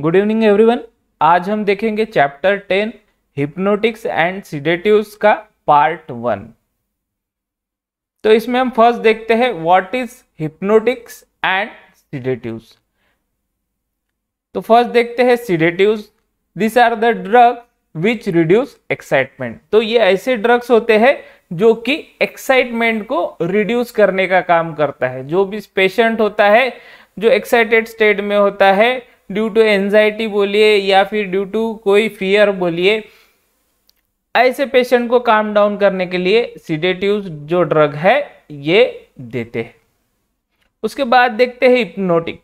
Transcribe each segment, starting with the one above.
Good evening everyone आज हम देखेंगे chapter ten hypnotics and sedative का पार्ट वन तो इसमें हम फर्स्ट देखते हैं what is hypnotics and sedatives तो फर्स्ट देखते हैं sedatives this are the drug which reduce excitement तो ये ऐसे ड्रग्स होते हैं जो कि एक्साइटमेंट को रिड्यूस करने का काम करता है जो भी पेशेंट होता है जो एक्साइटेड स्टेट में होता है ड्यू टू एनजाइटी बोलिए या फिर ड्यू टू कोई फियर बोलिए ऐसे पेशेंट को काम डाउन करने के लिए सीडेटिव जो ड्रग है ये देते हैं उसके बाद देखते हैं hypnotic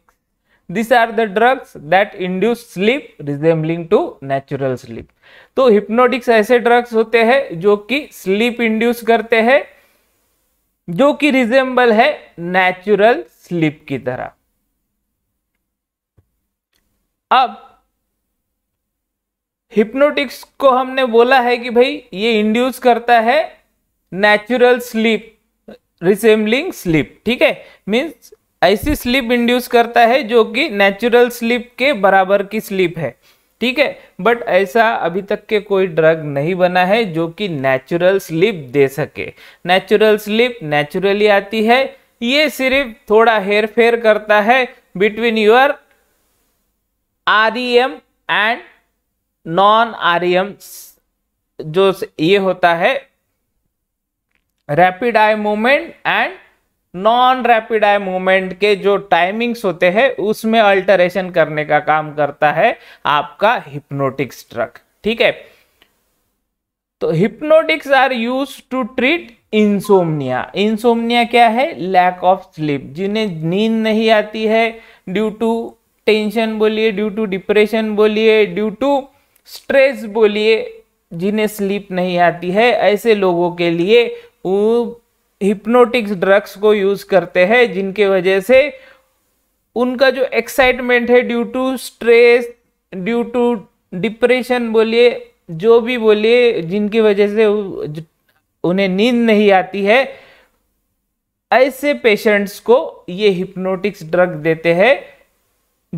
this are the drugs that induce sleep resembling to natural sleep तो हिप्नोटिक्स ऐसे ड्रग्स होते हैं जो कि स्लीप इंड्यूस करते हैं जो कि रिजेंबल है नेचुरल स्लीप की तरह अब हिप्नोटिक्स को हमने बोला है कि भाई ये इंड्यूस करता है नेचुरल स्लीप रिसेम्बलिंग स्लीप ठीक है मीन्स ऐसी स्लीप इंड्यूस करता है जो कि नेचुरल स्लीप के बराबर की स्लीप है ठीक है बट ऐसा अभी तक के कोई ड्रग नहीं बना है जो कि नेचुरल स्लीप दे सके नेचुरल स्लीप नेचुरली आती है ये सिर्फ थोड़ा हेर फेर करता है between your REM and non REM जो ये होता है rapid eye movement and non rapid eye movement के जो टाइमिंग्स होते हैं उसमें अल्टरेशन करने का काम करता है आपका हिप्नोटिक स्ट्रक ठीक है तो hypnotics are use to treat insomnia insomnia क्या है लैक ऑफ स्लीप जिन्हें नींद नहीं आती है ड्यू टू टेंशन बोलिए ड्यू टू डिप्रेशन बोलिए ड्यू टू स्ट्रेस बोलिए जिन्हें स्लीप नहीं आती है ऐसे लोगों के लिए वो हिप्नोटिक्स ड्रग्स को यूज़ करते हैं जिनके वजह से उनका जो एक्साइटमेंट है due to stress due to depression बोलिए जो भी बोलिए जिनकी वजह से उन्हें नींद नहीं आती है ऐसे पेशेंट्स को ये हिप्नोटिक्स ड्रग देते हैं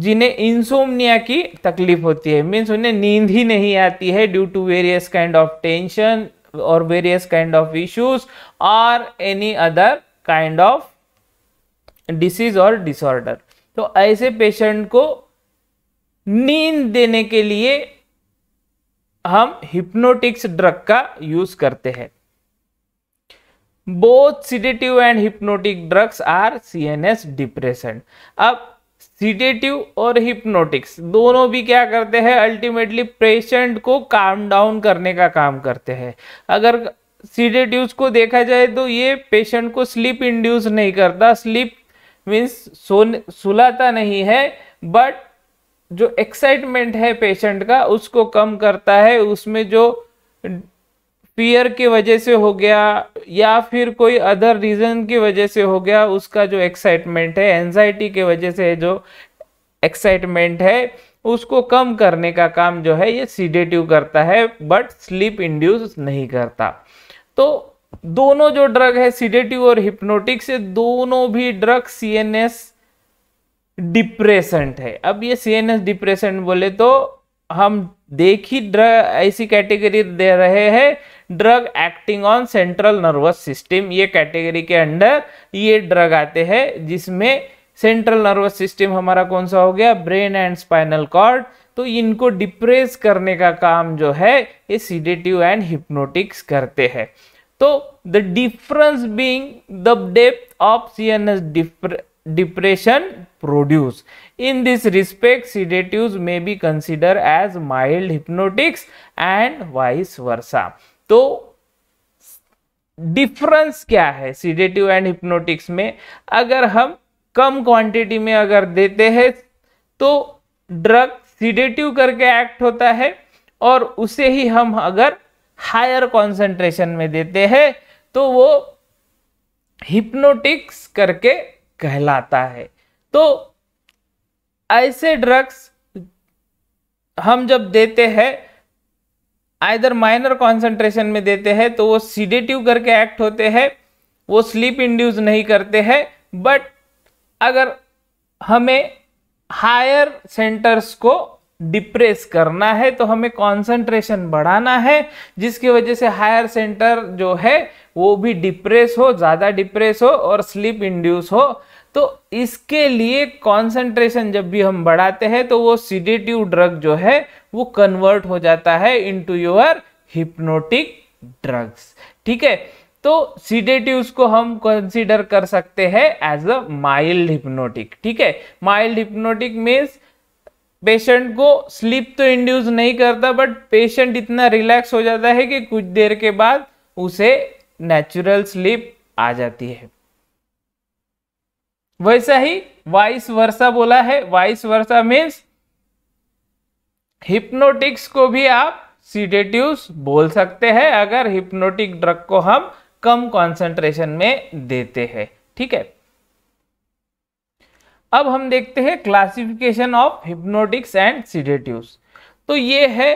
जिन्हें इंसोमनिया की तकलीफ होती है मीन्स उन्हें नींद ही नहीं आती है due to various kind of tension और वेरियस काइंड ऑफ इश्यूज और any other kind of disease और डिसऑर्डर तो ऐसे पेशेंट को नींद देने के लिए हम हिप्नोटिक्स ड्रग का यूज करते हैं both sedative and hypnotic drugs are C N S depression अब सीटेटिव और हिप्नोटिक्स दोनों भी क्या करते हैं अल्टीमेटली पेशेंट को काम डाउन करने का काम करते हैं अगर सीडेटिव्स को देखा जाए तो ये पेशेंट को स्लीप इंड्यूस नहीं करता स्लीप मीन्स सोने सुलाता नहीं है बट जो एक्साइटमेंट है पेशेंट का उसको कम करता है उसमें जो फियर की वजह से हो गया या फिर कोई अदर रीज़न की वजह से हो गया उसका जो एक्साइटमेंट है एनजाइटी के वजह से जो एक्साइटमेंट है उसको कम करने का काम जो है ये सीडेटिव करता है बट स्लीप इंड्यूस नहीं करता तो दोनों जो ड्रग है सीडेटिव और हिप्नोटिक से दोनों भी ड्रग एस डिप्रेसेंट है अब ये एस डिप्रेसेंट बोले तो हम देख ही ऐसी कैटेगरी दे रहे हैं drug acting on central nervous system ये कैटेगरी के अंडर ये ड्रग आते हैं जिसमें सेंट्रल नर्वस सिस्टम हमारा कौन सा हो गया ब्रेन एंड स्पाइनल कॉर्ड तो इनको डिप्रेस करने का काम जो है ये सीडेटिव एंड हिप्नोटिक्स करते हैं तो the difference being the depth of C N S depression produce in this respect sedative may be consider as mild hypnotics and vice versa तो डिफरेंस क्या है सीडेटिव एंड हिप्नोटिक्स में अगर हम कम quantity में अगर देते हैं तो ड्रग सीडेटिव करके एक्ट होता है और उसे ही हम अगर हायर कॉन्सेंट्रेशन में देते हैं तो वो हिप्नोटिक्स करके कहलाता है तो ऐसे ड्रग्स हम जब देते हैं आइर माइनर कॉन्सेंट्रेशन में देते हैं तो वो सीडेटिव करके एक्ट होते हैं वो स्लीप इंड्यूस नहीं करते हैं बट अगर हमें हायर सेंटर्स को डिप्रेस करना है तो हमें कंसंट्रेशन बढ़ाना है जिसकी वजह से हायर सेंटर जो है वो भी डिप्रेस हो ज़्यादा डिप्रेस हो और स्लीप इंड्यूस हो तो इसके लिए कंसंट्रेशन जब भी हम बढ़ाते हैं तो वो सीडेटिव ड्रग जो है वो कन्वर्ट हो जाता है इनटू योर हिप्नोटिक ड्रग्स ठीक है तो सीडेटिव्स को हम कंसीडर कर सकते हैं एज अ माइल्ड हिप्नोटिक ठीक है माइल्ड हिप्नोटिक मीन्स पेशेंट को स्लीप तो इंड्यूस नहीं करता बट पेशेंट इतना रिलैक्स हो जाता है कि कुछ देर के बाद उसे नेचुरल स्लीप आ जाती है वैसा ही वाइस वर्षा बोला है वाइस वर्षा मीन्स हिप्नोटिक्स को भी आप सीडेटिव बोल सकते हैं अगर हिप्नोटिक ड्रग को हम कम कॉन्सेंट्रेशन में देते हैं ठीक है अब हम देखते हैं classification of hypnotics and sedative तो ये है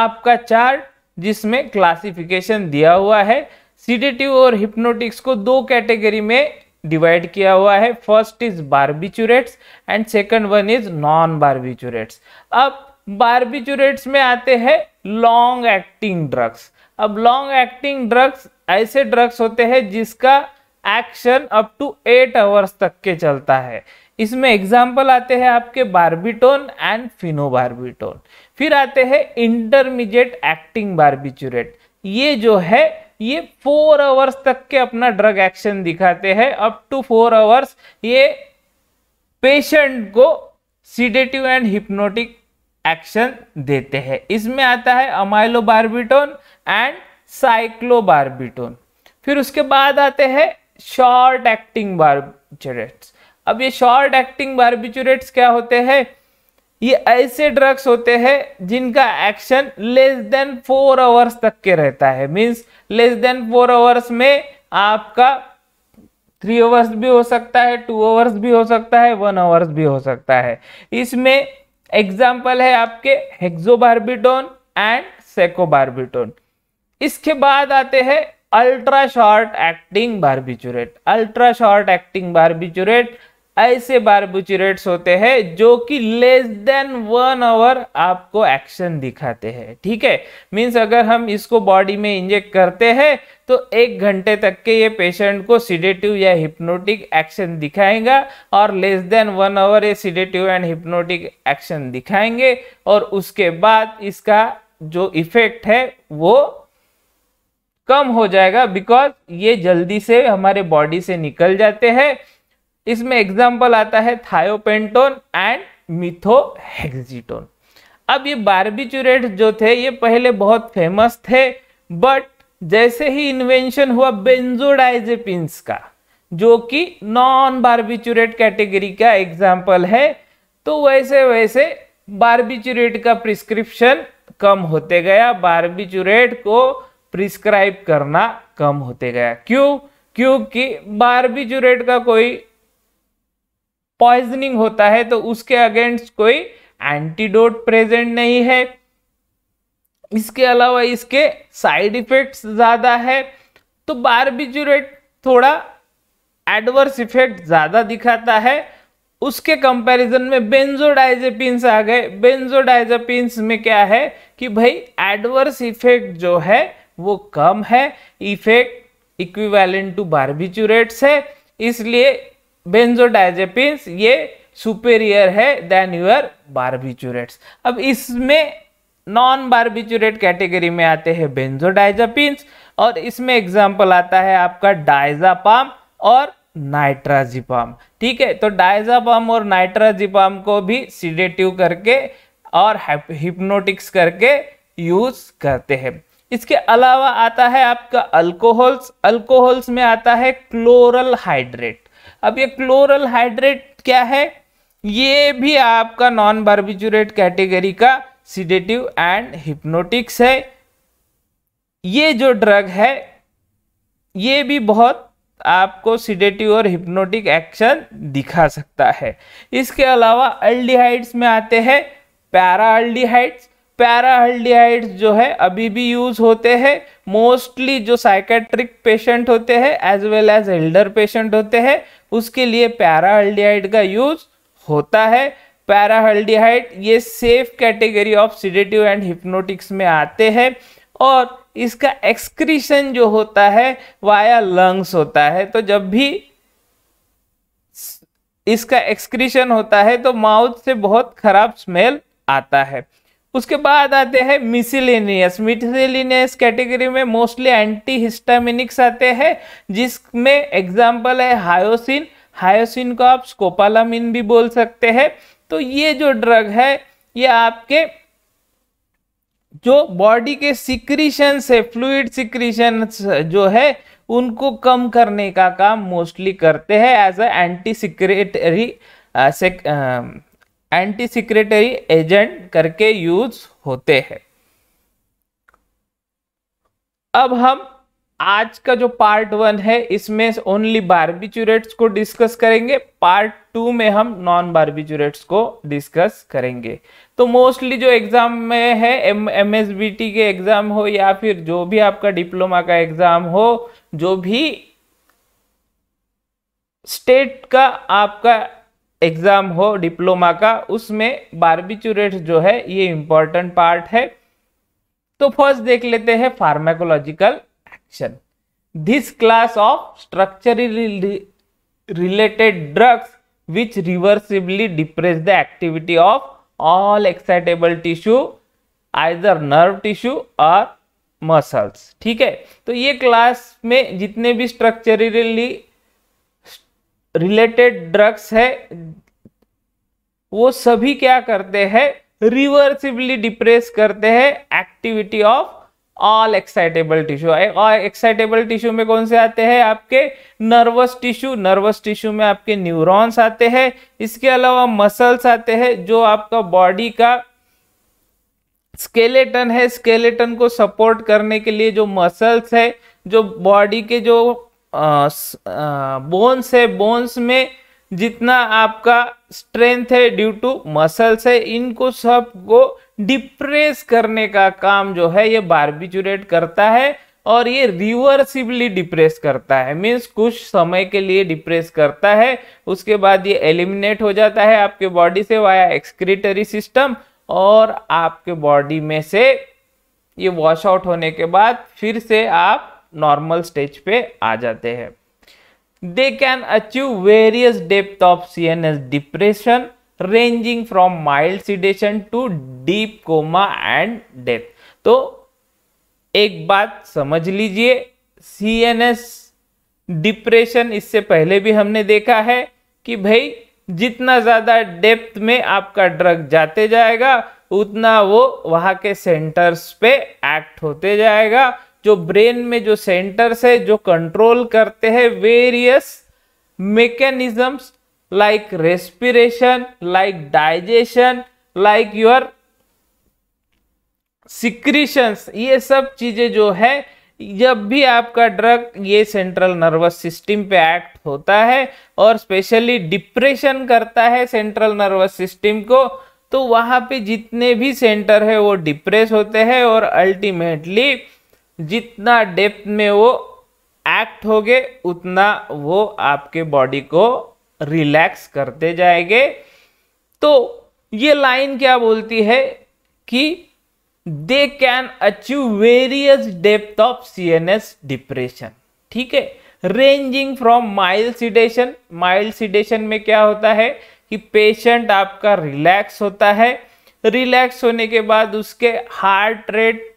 आपका चार्ट जिसमें क्लासिफिकेशन दिया हुआ है सीडेटिव और हिप्नोटिक्स को दो कैटेगरी में डिवाइड किया हुआ है first is barbiturates and second one is non barbiturates अब बार्बिचुरेट्स में आते हैं लॉन्ग एक्टिंग ड्रग्स अब लॉन्ग एक्टिंग ड्रग्स ऐसे ड्रग्स होते हैं जिसका action up to eight hours तक के चलता है इसमें एग्जाम्पल आते हैं आपके बार्बिटोन एंड फिनोबार्बिटोन फिर आते हैं इंटरमीडिएट एक्टिंग बार्बिचुरेट ये जो है ये फोर आवर्स तक के अपना ड्रग एक्शन दिखाते हैं अप टू फोर आवर्स ये पेशेंट को सीडेटिव एंड हिप्नोटिक एक्शन देते हैं इसमें आता है अमाइलोबार्बिटोन एंड साइक्लोबार्बिटोन फिर उसके बाद आते हैं शॉर्ट एक्टिंग बार्बिचुरेट्स अब ये शॉर्ट एक्टिंग बार्बिचुरेट्स क्या होते हैं ये ऐसे ड्रग्स होते हैं जिनका action less than four hours तक के रहता है means less than four hours में आपका थ्री आवर्स भी हो सकता है टू आवर्स भी हो सकता है वन आवर्स भी हो सकता है इसमें एग्जाम्पल है आपके हेक्सोबार्बिटोन एंड सेकोबार्बिटोन इसके बाद आते हैं ultra short acting barbiturate ultra short acting barbiturate ऐसे बारबुचुरेट्स होते हैं जो कि लेस देन वन आवर आपको एक्शन दिखाते हैं ठीक है मीन्स अगर हम इसको बॉडी में इंजेक्ट करते हैं तो एक घंटे तक के ये पेशेंट को सिडेटिव या हिप्नोटिक एक्शन दिखाएगा और लेस देन वन आवर ये सिडेटिव एंड हिप्नोटिक एक्शन दिखाएंगे और उसके बाद इसका जो इफेक्ट है वो कम हो जाएगा बिकॉज ये जल्दी से हमारे बॉडी से निकल जाते हैं इसमें एग्जाम्पल आता है थायोपेंटोन एंड मिथोहेक्सिटोन अब ये बारबिचुरेट जो थे ये पहले बहुत फेमस थे बट जैसे ही इन्वेंशन हुआ बेंजोडाइजेपिन्स का जो कि नॉन बारबिचुरेट कैटेगरी का एग्जाम्पल है तो वैसे वैसे बारबिचुरेट का प्रिस्क्रिप्शन कम होते गया बारबिचुरेट को प्रिस्क्राइब करना कम होते गया क्यों क्योंकि बारबिचुरेट का कोई पॉइजनिंग होता है तो उसके अगेंस्ट कोई एंटीडोट प्रेजेंट नहीं है इसके अलावा इसके साइड इफेक्ट्स ज़्यादा है तो बारबिजुरेट थोड़ा एडवर्स इफेक्ट ज़्यादा दिखाता है उसके कंपैरिजन में बेंजोडाइजेपिन्स आ गए बेंजोडाइजेपिन्स में क्या है कि भाई एडवर्स इफेक्ट जो है वो कम है इफेक्ट इक्विवेलेंट टू बारबिचुरेट्स है इसलिए बेंजोडाइजेपिन्स ये सुपेरियर है देन यूर बारबिचूरेट्स अब इसमें नॉन बारबिचूरेट कैटेगरी में आते हैं बेंजोडाइजेपिन्स और इसमें एग्जाम्पल आता है आपका डाइजापाम और नाइट्राजीपाम ठीक है तो डाइजापाम और नाइट्राजीपाम को भी सीडेटिव करके और हिप्नोटिक्स करके यूज करते हैं इसके अलावा आता है आपका अल्कोहल्स अल्कोहल्स में आता है क्लोरल हाइड्रेट अब ये क्लोरल हाइड्रेट क्या है ये भी आपका नॉन बार्बिचुरेट कैटेगरी का सीडेटिव एंड हिप्नोटिक्स है ये जो ड्रग है ये भी बहुत आपको सीडेटिव और हिप्नोटिक एक्शन दिखा सकता है इसके अलावा अल्डिहाइड्स में आते हैं पैरा अल्डिहाइड्स पैराहल्डिहाइड्स जो है अभी भी यूज होते हैं मोस्टली जो साइकेट्रिक पेशेंट होते हैं as well as elder patient होते हैं उसके लिए पैराहल्डिहाइड का यूज होता है पैराहल्डिहाइड ये safe category of sedative and hypnotics में आते हैं और इसका एक्सक्रीशन जो होता है वाया लंग्स होता है तो जब भी इसका एक्सक्रीशन होता है तो माउथ से बहुत खराब स्मेल आता है उसके बाद आते हैं मिसिलेनियस मिसिलेनियस कैटेगरी में मोस्टली एंटी हिस्टामिनिक्स आते हैं जिसमें एग्जाम्पल है हायोसिन हायोसिन को आप स्कोपालामिन भी बोल सकते हैं तो ये जो ड्रग है ये आपके जो बॉडी के सिक्रीशन से फ्लूड सिक्रीशन जो है उनको कम करने का काम मोस्टली करते हैं as a anti secretory anti secretory agent करके यूज होते हैं अब हम आज का जो पार्ट वन है इसमें ओनली बार्बिचुरेट्स को डिस्कस करेंगे पार्ट टू में हम नॉन बार्बिचुरेट्स को डिस्कस करेंगे तो मोस्टली जो एग्जाम में है M M S B T के एग्जाम हो या फिर जो भी आपका डिप्लोमा का एग्जाम हो जो भी स्टेट का आपका एग्ज़ाम हो डिप्लोमा का उसमें बारबिचुरेट जो है ये इंपॉर्टेंट पार्ट है तो फर्स्ट देख लेते हैं pharmacological action this class of structurally related drugs which reversibly depress the activity of all excitable tissue either nerve tissue और मसल्स ठीक है तो ये क्लास में जितने भी स्ट्रक्चरली रिलेटेड ड्रग्स है वो सभी क्या करते हैं रिवर्सिबली डिप्रेस करते हैं activity of all excitable tissue और एक्साइटेबल टिश्यू में कौन से आते हैं आपके नर्वस टिश्यू नर्वस टिश्यू में आपके न्यूरॉन्स आते हैं इसके अलावा मसल्स आते हैं जो आपका बॉडी का स्केलेटन है स्केलेटन को सपोर्ट करने के लिए जो मसल्स है जो बॉडी के जो बोन्स है बोन्स में जितना आपका स्ट्रेंथ है ड्यू टू मसल्स है इनको सब को डिप्रेस करने का काम जो है ये बारबिचुरेट करता है और ये रिवर्सिबली डिप्रेस करता है मीन्स कुछ समय के लिए डिप्रेस करता है उसके बाद ये एलिमिनेट हो जाता है आपके बॉडी से वाया एक्सक्रीटरी सिस्टम और आपके बॉडी में से ये वॉश आउट होने के बाद फिर से आप नॉर्मल स्टेज पे आ जाते हैं they can achieve various depth of C N S depression ranging from mild sedation to deep coma and death तो एक बात समझ लीजिए सी एन एस डिप्रेशन इससे पहले भी हमने देखा है कि भाई जितना ज़्यादा डेप्थ में आपका ड्रग जाते जाएगा उतना वो वहाँ के सेंटर्स पे एक्ट होते जाएगा जो ब्रेन में जो सेंटर्स है जो कंट्रोल करते हैं various mechanisms like respiration like digestion like your secretions ये सब चीज़ें जो है जब भी आपका ड्रग ये सेंट्रल नर्वस सिस्टम पे एक्ट होता है और स्पेशली डिप्रेशन करता है सेंट्रल नर्वस सिस्टम को तो वहाँ पे जितने भी सेंटर है वो डिप्रेस होते हैं और अल्टीमेटली जितना डेप्थ में वो एक्ट होगे उतना वो आपके बॉडी को रिलैक्स करते जाएंगे तो ये लाइन क्या बोलती है कि they can achieve various depth of C N S depression ठीक है ranging from mild sedation mild sedation में क्या होता है कि पेशेंट आपका रिलैक्स होता है रिलैक्स होने के बाद उसके हार्ट रेट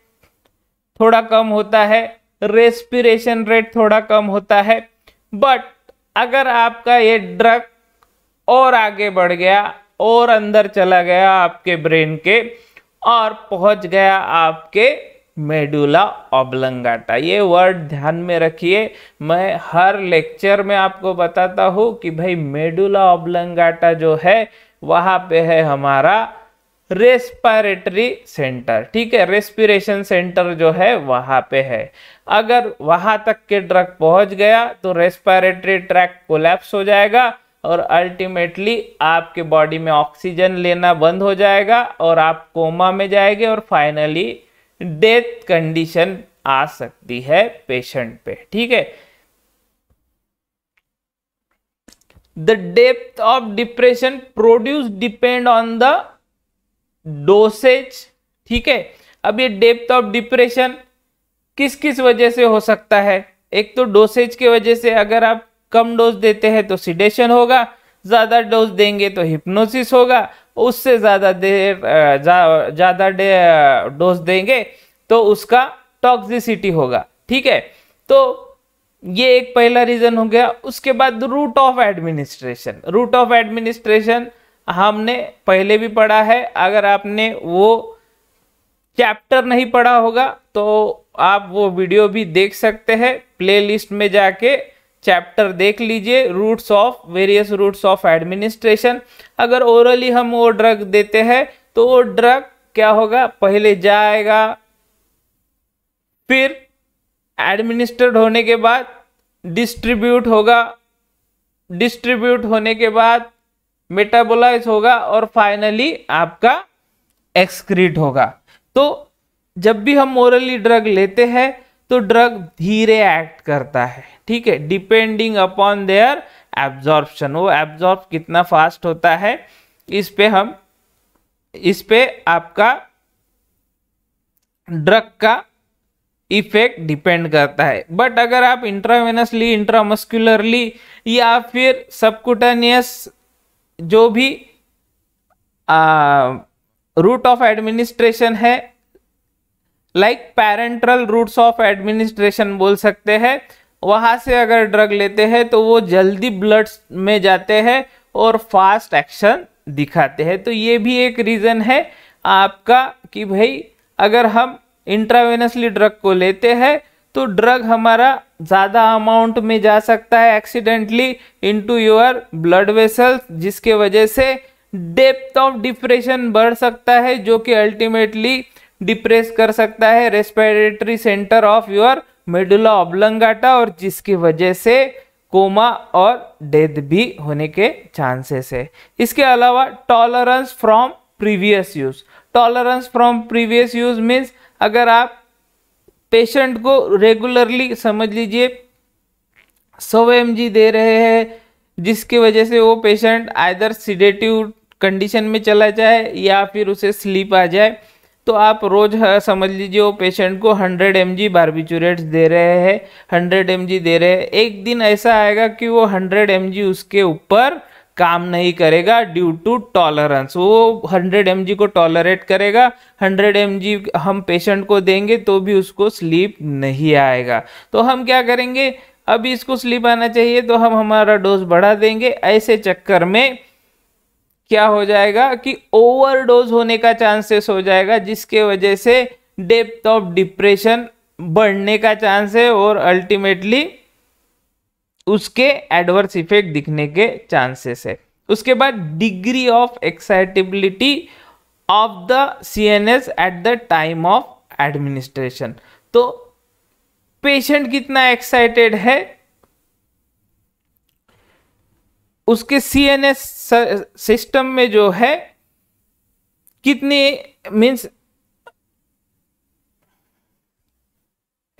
थोड़ा कम होता है रेस्पिरेशन रेट थोड़ा कम होता है बट अगर आपका ये ड्रग और आगे बढ़ गया और अंदर चला गया आपके ब्रेन के और पहुंच गया आपके मेडुला ऑबलंगाटा ये वर्ड ध्यान में रखिए मैं हर लेक्चर में आपको बताता हूँ कि भाई मेडुला ऑब्लंगाटा जो है वहाँ पे है हमारा रेस्पायरेटरी सेंटर ठीक है रेस्पिरेशन सेंटर जो है वहाँ पे है अगर वहाँ तक के ड्रग पहुँच गया तो रेस्पायरेटरी ट्रैक कोलैप्स हो जाएगा और अल्टीमेटली आपके बॉडी में ऑक्सीजन लेना बंद हो जाएगा और आप कोमा में जाएंगे और फाइनली डेथ कंडीशन आ सकती है पेशेंट पे ठीक है the depth of depression produce depend on the dosage ठीक है अब ये डेप्थ ऑफ डिप्रेशन किस किस वजह से हो सकता है एक तो डोसेज की वजह से अगर आप कम डोज देते हैं तो सिडेशन होगा ज़्यादा डोज देंगे तो हिप्नोसिस होगा उससे ज़्यादा देर ज़्यादा दे, डोज देंगे तो उसका टॉक्सिसिटी होगा ठीक है तो ये एक पहला रीज़न हो गया उसके बाद route of administration route of administration हमने पहले भी पढ़ा है अगर आपने वो चैप्टर नहीं पढ़ा होगा तो आप वो वीडियो भी देख सकते हैं प्लेलिस्ट में जाके चैप्टर देख लीजिए routes of various routes of administration अगर ओरली हम वो ड्रग देते हैं तो वो ड्रग क्या होगा पहले जाएगा फिर एडमिनिस्टर्ड होने के बाद डिस्ट्रीब्यूट होगा डिस्ट्रीब्यूट होने के बाद मेटाबोलाइज होगा और फाइनली आपका एक्सक्रीट होगा तो जब भी हम मोरली ड्रग लेते हैं तो ड्रग धीरे एक्ट करता है ठीक है डिपेंडिंग अपॉन देयर एब्जॉर्प्शन वो एब्जॉर्ब कितना फास्ट होता है इस पे हम इस पे आपका ड्रग का इफेक्ट डिपेंड करता है बट अगर आप इंट्रावेनसली इंट्रामस्कुलरली या फिर सबकुटानियस जो भी रूट ऑफ एडमिनिस्ट्रेशन है like parenteral routes of administration बोल सकते हैं वहाँ से अगर ड्रग लेते हैं तो वो जल्दी ब्लड में जाते हैं और फास्ट एक्शन दिखाते हैं तो ये भी एक रीज़न है आपका कि भाई अगर हम इंट्रावेनसली ड्रग को लेते हैं तो ड्रग हमारा ज़्यादा अमाउंट में जा सकता है accidentally into your blood vessels जिसके वजह से डेप्थ ऑफ डिप्रेशन बढ़ सकता है जो कि अल्टीमेटली डिप्रेस कर सकता है respiratory centre of your medulla oblongata और जिसकी वजह से कोमा और डेथ भी होने के चांसेस है इसके अलावा tolerance from previous use tolerance from previous use means अगर आप पेशेंट को रेगुलरली समझ लीजिए सौ एम दे रहे हैं जिसकी वजह से वो पेशेंट आइदर सीडेटिव कंडीशन में चला जाए या फिर उसे स्लीप आ जाए तो आप रोज समझ लीजिए वो पेशेंट को 100 एम जी बारबिचूरेट्स दे रहे हैं 100 एम दे रहे हैं एक दिन ऐसा आएगा कि वो 100 एम उसके ऊपर काम नहीं करेगा ड्यू टू टॉलरेंस वो 100 एम को टॉलरेट करेगा 100 एम हम पेशेंट को देंगे तो भी उसको स्लीप नहीं आएगा तो हम क्या करेंगे अभी इसको स्लीप आना चाहिए तो हम हमारा डोज बढ़ा देंगे ऐसे चक्कर में क्या हो जाएगा कि ओवरडोज होने का चांसेस हो जाएगा जिसके वजह से डेप्थ ऑफ डिप्रेशन बढ़ने का चांस है और अल्टीमेटली उसके एडवर्स इफेक्ट दिखने के चांसेस है उसके बाद degree of excitability of the C N S at the time of administration तो पेशेंट कितना एक्साइटेड है उसके सी एन एस सिस्टम में जो है कितनी मीन्स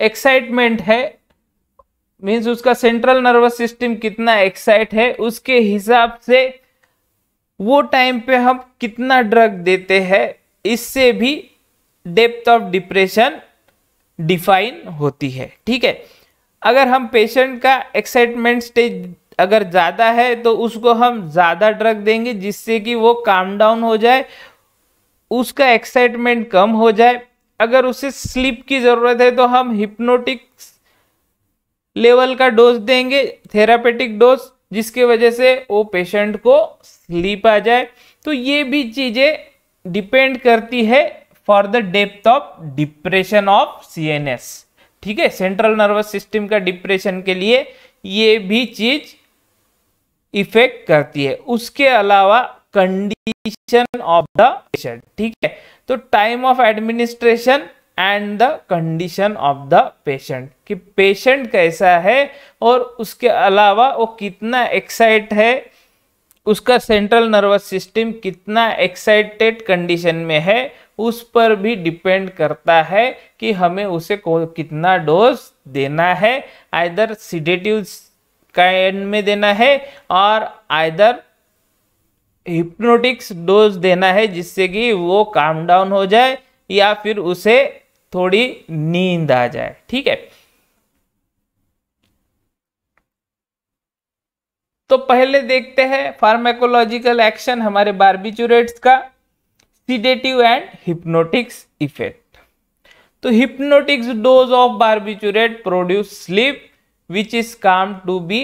एक्साइटमेंट है मीन्स उसका सेंट्रल नर्वस सिस्टम कितना एक्साइट है उसके हिसाब से वो टाइम पे हम कितना ड्रग देते हैं इससे भी डेप्थ ऑफ डिप्रेशन डिफाइन होती है ठीक है अगर हम पेशेंट का एक्साइटमेंट स्टेज अगर ज़्यादा है तो उसको हम ज़्यादा ड्रग देंगे जिससे कि वो काम डाउन हो जाए उसका एक्साइटमेंट कम हो जाए अगर उसे स्लीप की ज़रूरत है तो हम हिप्नोटिक्स लेवल का डोज देंगे थेरापेटिक डोज जिसके वजह से वो पेशेंट को स्लीप आ जाए तो ये भी चीज़ें डिपेंड करती है for the depth of depression of S ठीक है सेंट्रल नर्वस सिस्टम का डिप्रेशन के लिए ये भी चीज़ इफेक्ट करती है उसके अलावा कंडीशन ऑफ द पेशेंट ठीक है तो time of administration and the condition of the patient कि पेशेंट कैसा है और उसके अलावा वो कितना एक्साइट है उसका सेंट्रल नर्वस सिस्टम कितना एक्साइटेड कंडीशन में है उस पर भी डिपेंड करता है कि हमें उसे को कितना डोज देना है आइदर सीडेटिव काइंड में देना है और आइदर हिप्नोटिक्स डोज देना है जिससे कि वो काम डाउन हो जाए या फिर उसे थोड़ी नींद आ जाए ठीक है तो पहले देखते हैं फार्माकोलॉजिकल एक्शन हमारे बार्बिचुरेट्स का सीडेटिव एंड हिप्नोटिक्स इफेक्ट तो hypnotics dose of barbiturate produce sleep which is come to be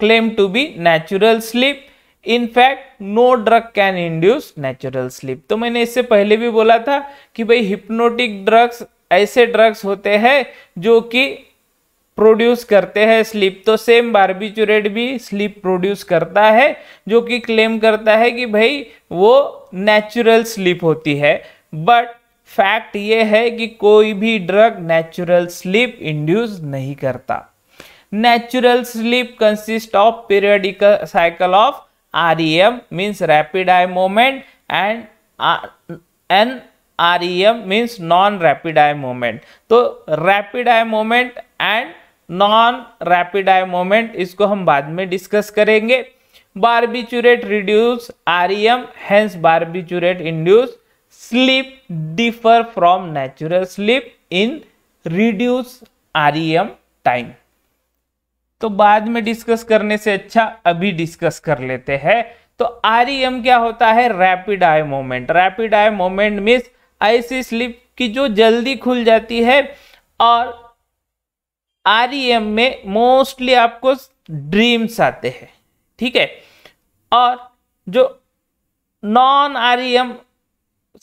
claim to be natural sleep in fact no drug can induce natural sleep तो मैंने इससे पहले भी बोला था कि भाई हिप्नोटिक ड्रग्स ऐसे ड्रग्स होते हैं जो कि प्रोड्यूस करते हैं स्लीप तो सेम बारबीचूरेट भी स्लीप प्रोड्यूस करता है जो कि क्लेम करता है कि भाई वो नेचुरल स्लीप होती है बट फैक्ट ये है कि कोई भी ड्रग नेचुरल स्लीप इंड्यूस नहीं करता natural sleep consist of periodical cycle of REM means rapid eye movement and NREM means non-rapid eye movement. तो rapid eye movement and non-rapid eye movement इसको हम बाद में डिस्कस करेंगे barbiturate reduce REM hence barbiturate induce sleep differ from natural sleep in reduce REM time तो बाद में discuss करने से अच्छा अभी डिस्कस कर लेते हैं तो आर e क्या होता है rapid eye movement rapid eye movement means ऐसी स्लिप की जो जल्दी खुल जाती है और आर e में मोस्टली आपको ड्रीम्स आते हैं ठीक है और जो नॉन आर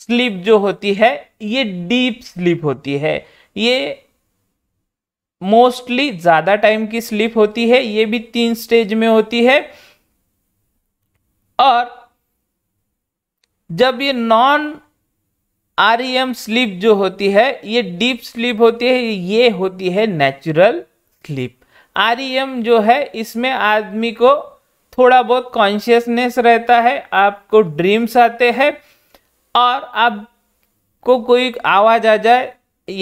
स्लिप जो होती है ये डीप स्लिप होती है ये मोस्टली ज़्यादा टाइम की स्लीप होती है ये भी तीन स्टेज में होती है और जब ये नॉन आर स्लीप जो होती है ये डीप स्लीप होती है ये होती है नेचुरल स्लीप आर जो है इसमें आदमी को थोड़ा बहुत कॉन्शियसनेस रहता है आपको ड्रीम्स आते हैं और आपको कोई आवाज़ आ जाए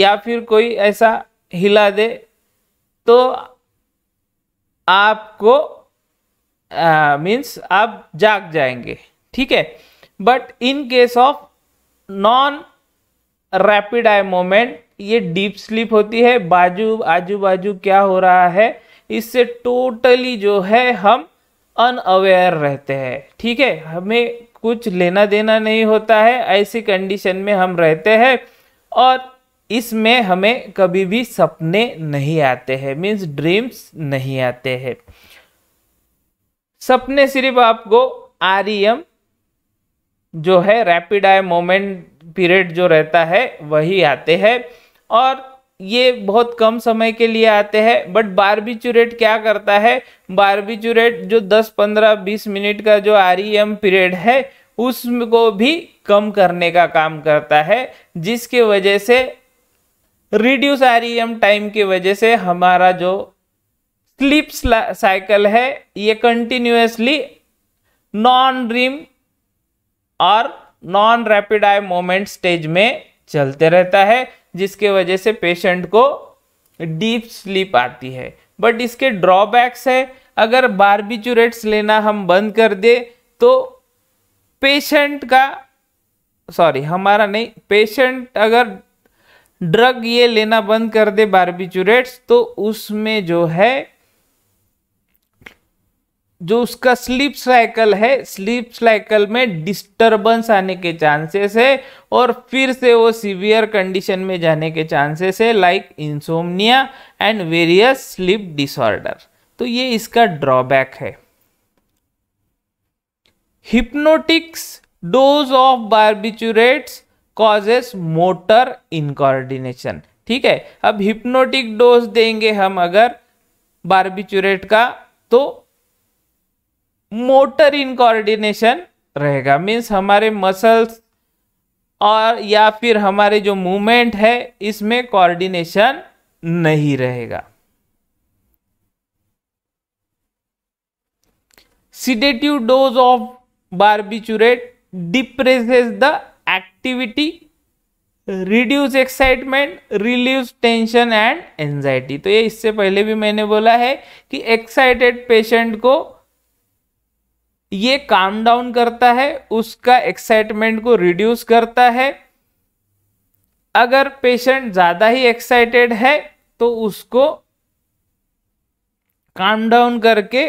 या फिर कोई ऐसा हिला दे तो आपको मीन्स आप जाग जाएंगे ठीक है but in case of non rapid eye movement ये डीप स्लीप होती है बाजू आजू बाजू क्या हो रहा है इससे टोटली जो है हम अनअवेयर रहते हैं ठीक है हमें कुछ लेना देना नहीं होता है ऐसी कंडीशन में हम रहते हैं और इसमें हमें कभी भी सपने नहीं आते हैं मीन्स ड्रीम्स नहीं आते हैं सपने सिर्फ आपको आर जो है रैपिड आई मोमेंट पीरियड जो रहता है वही आते हैं और ये बहुत कम समय के लिए आते हैं बट बारबीचूरेट क्या करता है बारबीचूरेट जो 10 15 20 मिनट का जो आर पीरियड है उसको भी कम करने का काम करता है जिसके वजह से रिड्यूस आर टाइम की वजह से हमारा जो स्लीप साइकिल है ये कंटिन्यूसली नॉन ड्रीम और non rapid eye movement stage में चलते रहता है जिसके वजह से पेशेंट को डीप स्लीप आती है बट इसके ड्रॉबैक्स है अगर बारबिचूरेट्स लेना हम बंद कर दे तो पेशेंट का सॉरी हमारा नहीं पेशेंट अगर ड्रग ये लेना बंद कर दे बारबिचूरेट्स तो उसमें जो है जो उसका स्लीप साइकिल है स्लीप साइकिल में डिस्टरबेंस आने के चांसेस है और फिर से वो सीवियर कंडीशन में जाने के चांसेस है like insomnia and various sleep disorder तो ये इसका ड्रॉबैक है hypnotics dose of barbiturates causes motor incoordination ठीक है अब हिप्नोटिक डोज देंगे हम अगर बारबिचुरेट का तो मोटर इनकोऑर्डिनेशन रहेगा मीन्स हमारे मसल्स और या फिर हमारे जो मूवमेंट है इसमें कोऑर्डिनेशन नहीं रहेगा sedative dose of barbiturate depresses the activity reduce excitement relieves tension and anxiety तो ये इससे पहले भी मैंने बोला है कि एक्साइटेड पेशेंट को ये काम डाउन करता है उसका एक्साइटमेंट को रिड्यूस करता है अगर पेशेंट ज़्यादा ही एक्साइटेड है तो उसको काम डाउन करके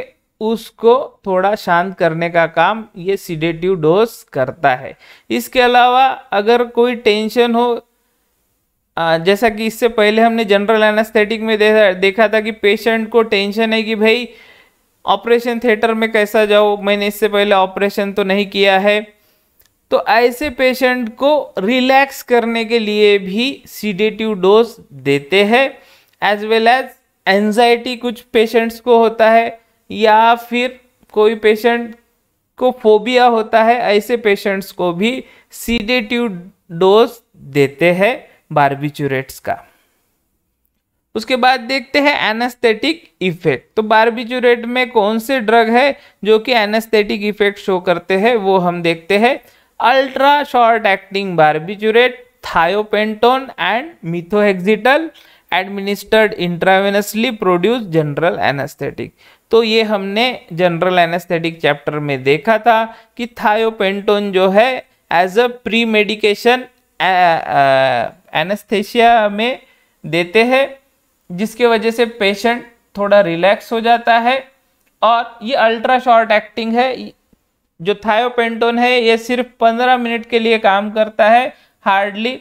उसको थोड़ा शांत करने का काम ये सीडेटिव डोज करता है इसके अलावा अगर कोई टेंशन हो जैसा कि इससे पहले हमने जनरल एनास्थेटिक में देखा था कि पेशेंट को टेंशन है कि भाई ऑपरेशन थिएटर में कैसा जाओ मैंने इससे पहले ऑपरेशन तो नहीं किया है तो ऐसे पेशेंट को रिलैक्स करने के लिए भी सीडेटिव डोज देते हैं एज वेल एज एनजाइटी कुछ पेशेंट्स को होता है या फिर कोई पेशेंट को फोबिया होता है ऐसे पेशेंट्स को भी सीडेटिव डोज देते हैं बारबिचूरेट्स का उसके बाद देखते हैं एनेस्थेटिक इफेक्ट तो बारबिचूरेट में कौन से ड्रग है जो कि एनेस्थेटिक इफेक्ट शो करते हैं वो हम देखते हैं ultra short acting barbiturate thiopentone and methohexital administered intravenously produce general anaesthetic तो ये हमने जनरल एनेस्थेटिक चैप्टर में देखा था कि थायोपेंटोन जो है as a pre medication anaesthesia में देते हैं जिसके वजह से पेशेंट थोड़ा रिलैक्स हो जाता है और ये अल्ट्रा शॉर्ट एक्टिंग है जो थायोपेंटोन है ये सिर्फ पंद्रह मिनट के लिए काम करता है हार्डली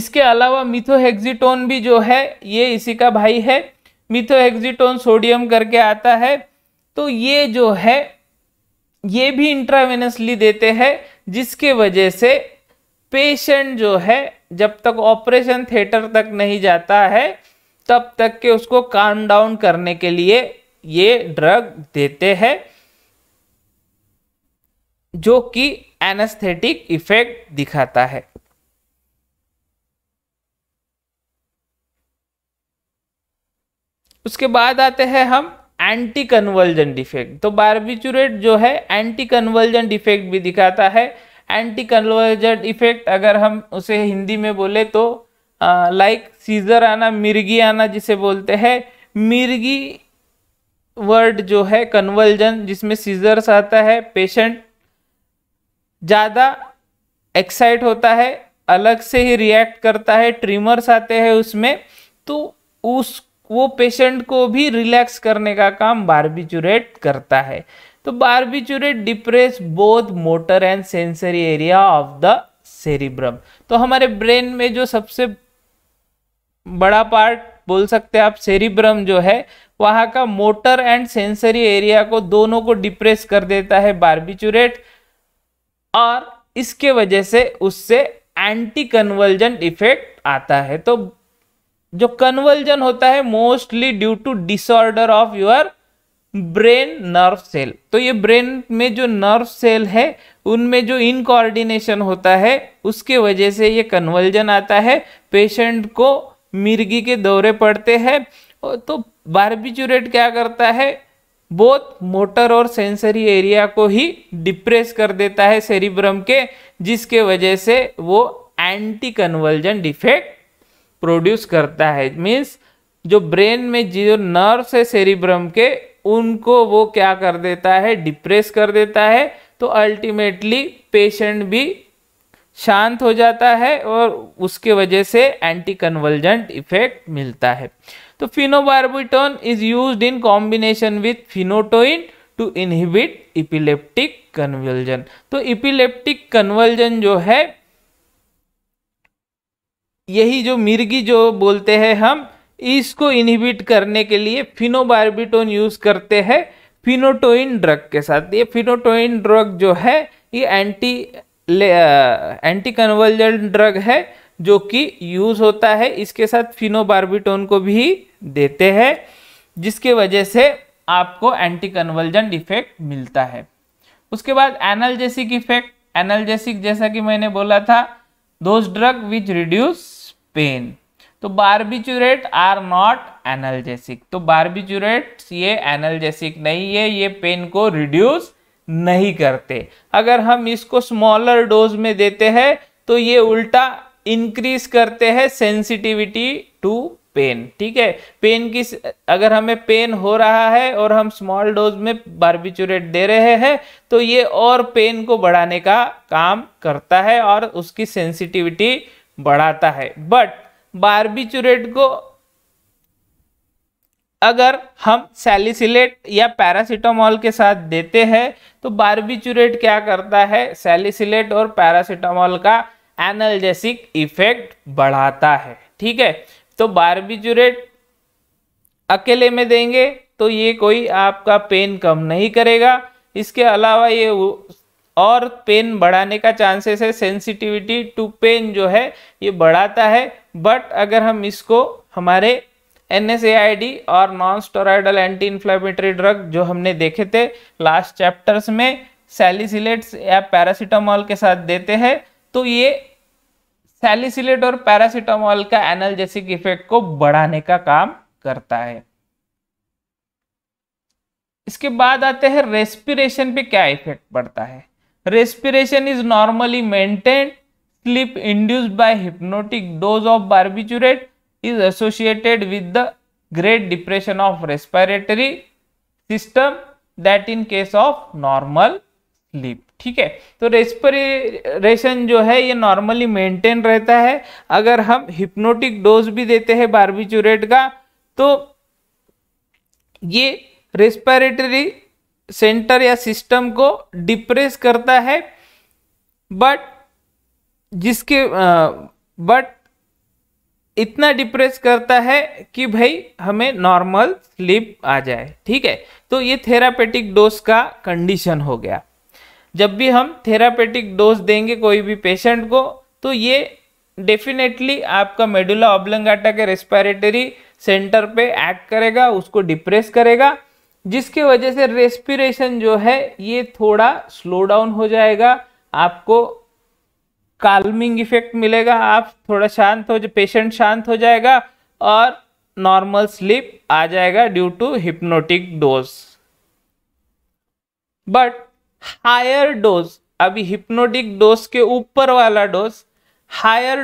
इसके अलावा मिथोहेक्सिटोन भी जो है ये इसी का भाई है मिथोहेक्सिटोन सोडियम करके आता है तो ये जो है ये भी इंट्रावेनसली देते हैं जिसके वजह से पेशेंट जो है जब तक ऑपरेशन थिएटर तक नहीं जाता है तब तक के उसको काम डाउन करने के लिए ये ड्रग देते हैं जो कि एनेस्थेटिक इफेक्ट दिखाता है उसके बाद आते हैं हम एंटी कन्वर्जन डिफेक्ट तो बारबिचुरेट जो है एंटी कन्वर्जन डिफेक्ट भी दिखाता है एंटी कन्वर्जन इफेक्ट अगर हम उसे हिंदी में बोले तो लाइक सीजर आना मिर्गी आना जिसे बोलते हैं मिर्गी वर्ड जो है कन्वर्जन जिसमें सीजर्स आता है पेशेंट ज़्यादा एक्साइट होता है अलग से ही रिएक्ट करता है ट्रीमर्स आते हैं उसमें तो उस वो पेशेंट को भी रिलैक्स करने का काम बारबिचूरेट करता है तो barbiturate depress both motor and sensory area of the cerebrum तो हमारे ब्रेन में जो सबसे बड़ा पार्ट बोल सकते हैं आप सेरिब्रम जो है वहाँ का मोटर एंड सेंसरी एरिया को दोनों को डिप्रेस कर देता है बारबिचूरेट और इसके वजह से उससे एंटी कन्वर्जेंट इफेक्ट आता है तो जो कन्वर्जन होता है mostly due to disorder of your brain nerve cell तो ये ब्रेन में जो नर्व सेल है उनमें जो इनकोऑर्डिनेशन होता है उसके वजह से ये कन्वर्जन आता है पेशेंट को मिर्गी के दौरे पड़ते हैं तो बारबिचूरेट क्या करता है बोथ मोटर और सेंसरी एरिया को ही डिप्रेस कर देता है सेरिब्रम के जिसके वजह से वो एंटी कन्वर्जन डिफेक्ट प्रोड्यूस करता है मीन्स जो ब्रेन में जो नर्व्स है सेरिब्रम के उनको वो क्या कर देता है डिप्रेस कर देता है तो अल्टीमेटली पेशेंट भी शांत हो जाता है और उसके वजह से एंटी कन्वर्जेंट इफेक्ट मिलता है तो phenobarbitone is used in combination with phenytoin to inhibit epileptic convulsion तो इपिलेप्टिक कन्वर्जन जो है यही जो मिर्गी जो बोलते हैं हम इसको इनहिबिट करने के लिए फिनोबार्बिटोन यूज़ करते हैं फिनोटोइन ड्रग के साथ ये फिनोटोइन ड्रग जो है ये एंटी एंटी कन्वर्जन ड्रग है जो कि यूज़ होता है इसके साथ फिनोबार्बिटोन को भी देते हैं जिसके वजह से आपको एंटी कन्वर्जन इफेक्ट मिलता है उसके बाद एनाल्जेसिक इफेक्ट एनालजेसिक जैसा कि मैंने बोला था those drug which reduce pain तो बारबिचुरेट आर नॉट एनल्जेसिक तो बारबिचुरेट ये एनलजेसिक नहीं है ये पेन को रिड्यूस नहीं करते अगर हम इसको स्मॉलर डोज में देते हैं तो ये उल्टा इंक्रीज करते हैं सेंसिटिविटी टू पेन ठीक है पेन की अगर हमें पेन हो रहा है और हम स्मॉल डोज में बारबिचुरेट दे रहे हैं तो ये और पेन को बढ़ाने का काम करता है और उसकी सेंसिटिविटी बढ़ाता है बट बारबिचुरेट को अगर हम सैलिसिलेट या पैरासीटामोल के साथ देते हैं तो बारबिचुरेट क्या करता है सैलिसिलेट और पैरासीटामोल का एनाल्जेसिक इफेक्ट बढ़ाता है ठीक है तो बारबिचुरेट अकेले में देंगे तो ये कोई आपका पेन कम नहीं करेगा इसके अलावा ये और पेन बढ़ाने का चांसेस है सेंसिटिविटी टू पेन जो है ये बढ़ाता है बट अगर हम इसको हमारे एन और non steroidal anti inflammatory drug जो हमने देखे थे लास्ट चैप्टर्स में सैलिसिलेट्स या पैरासीटामॉल के साथ देते हैं तो ये सैलिसिलेट और पैरासीटामॉल का एनाल्जेसिक इफेक्ट को बढ़ाने का काम करता है इसके बाद आते हैं रेस्पिरेशन पे क्या इफेक्ट पड़ता है respiration is normally maintained sleep induced by hypnotic dose of barbiturate is associated with the great depression of respiratory system that in case of normal sleep ठीक है तो रेस्पिरेशन जो है ये नॉर्मली मेंटेन रहता है अगर हम हिप्नोटिक डोज भी देते हैं बारबीचूरेट का तो ये रेस्पिरेटरी सेंटर या सिस्टम को डिप्रेस करता है बट जिसके बट इतना डिप्रेस करता है कि भाई हमें नॉर्मल स्लीप आ जाए ठीक है तो ये थेरापेटिक डोज का कंडीशन हो गया जब भी हम थेरापेटिक डोज देंगे कोई भी पेशेंट को तो ये डेफिनेटली आपका मेडुला ऑब्लंगाटा के रेस्पिरेटरी सेंटर पे एक्ट करेगा उसको डिप्रेस करेगा जिसके वजह से रेस्पिरेशन जो है ये थोड़ा स्लो डाउन हो जाएगा आपको कालमिंग इफेक्ट मिलेगा आप थोड़ा शांत हो पेशेंट शांत हो जाएगा और नॉर्मल स्लीप आ जाएगा due to hypnotic dose but higher dose अभी हिप्नोटिक डोज के ऊपर वाला dose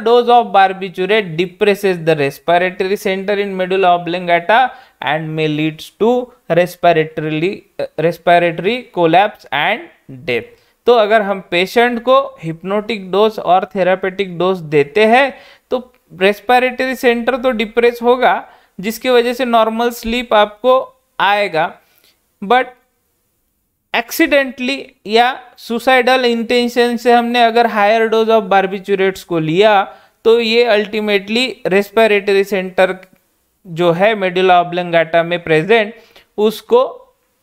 dose of of depress depresses the respiratory centre in medulla oblongata and may leads to respiratory respiratory collapse and death तो अगर हम patient को hypnotic dose और therapeutic dose देते हैं तो रेस्पायरेटरी सेंटर तो डिप्रेस होगा जिसकी वजह से नॉर्मल स्लीप आपको आएगा बट एक्सीडेंटली या सुसाइडल इंटेंशन से हमने अगर हायर डोज ऑफ बार्बिचुरेट्स को लिया तो ये अल्टीमेटली रेस्पायरेटरी सेंटर जो है मेडुला ऑब्लंगाटा में प्रेजेंट उसको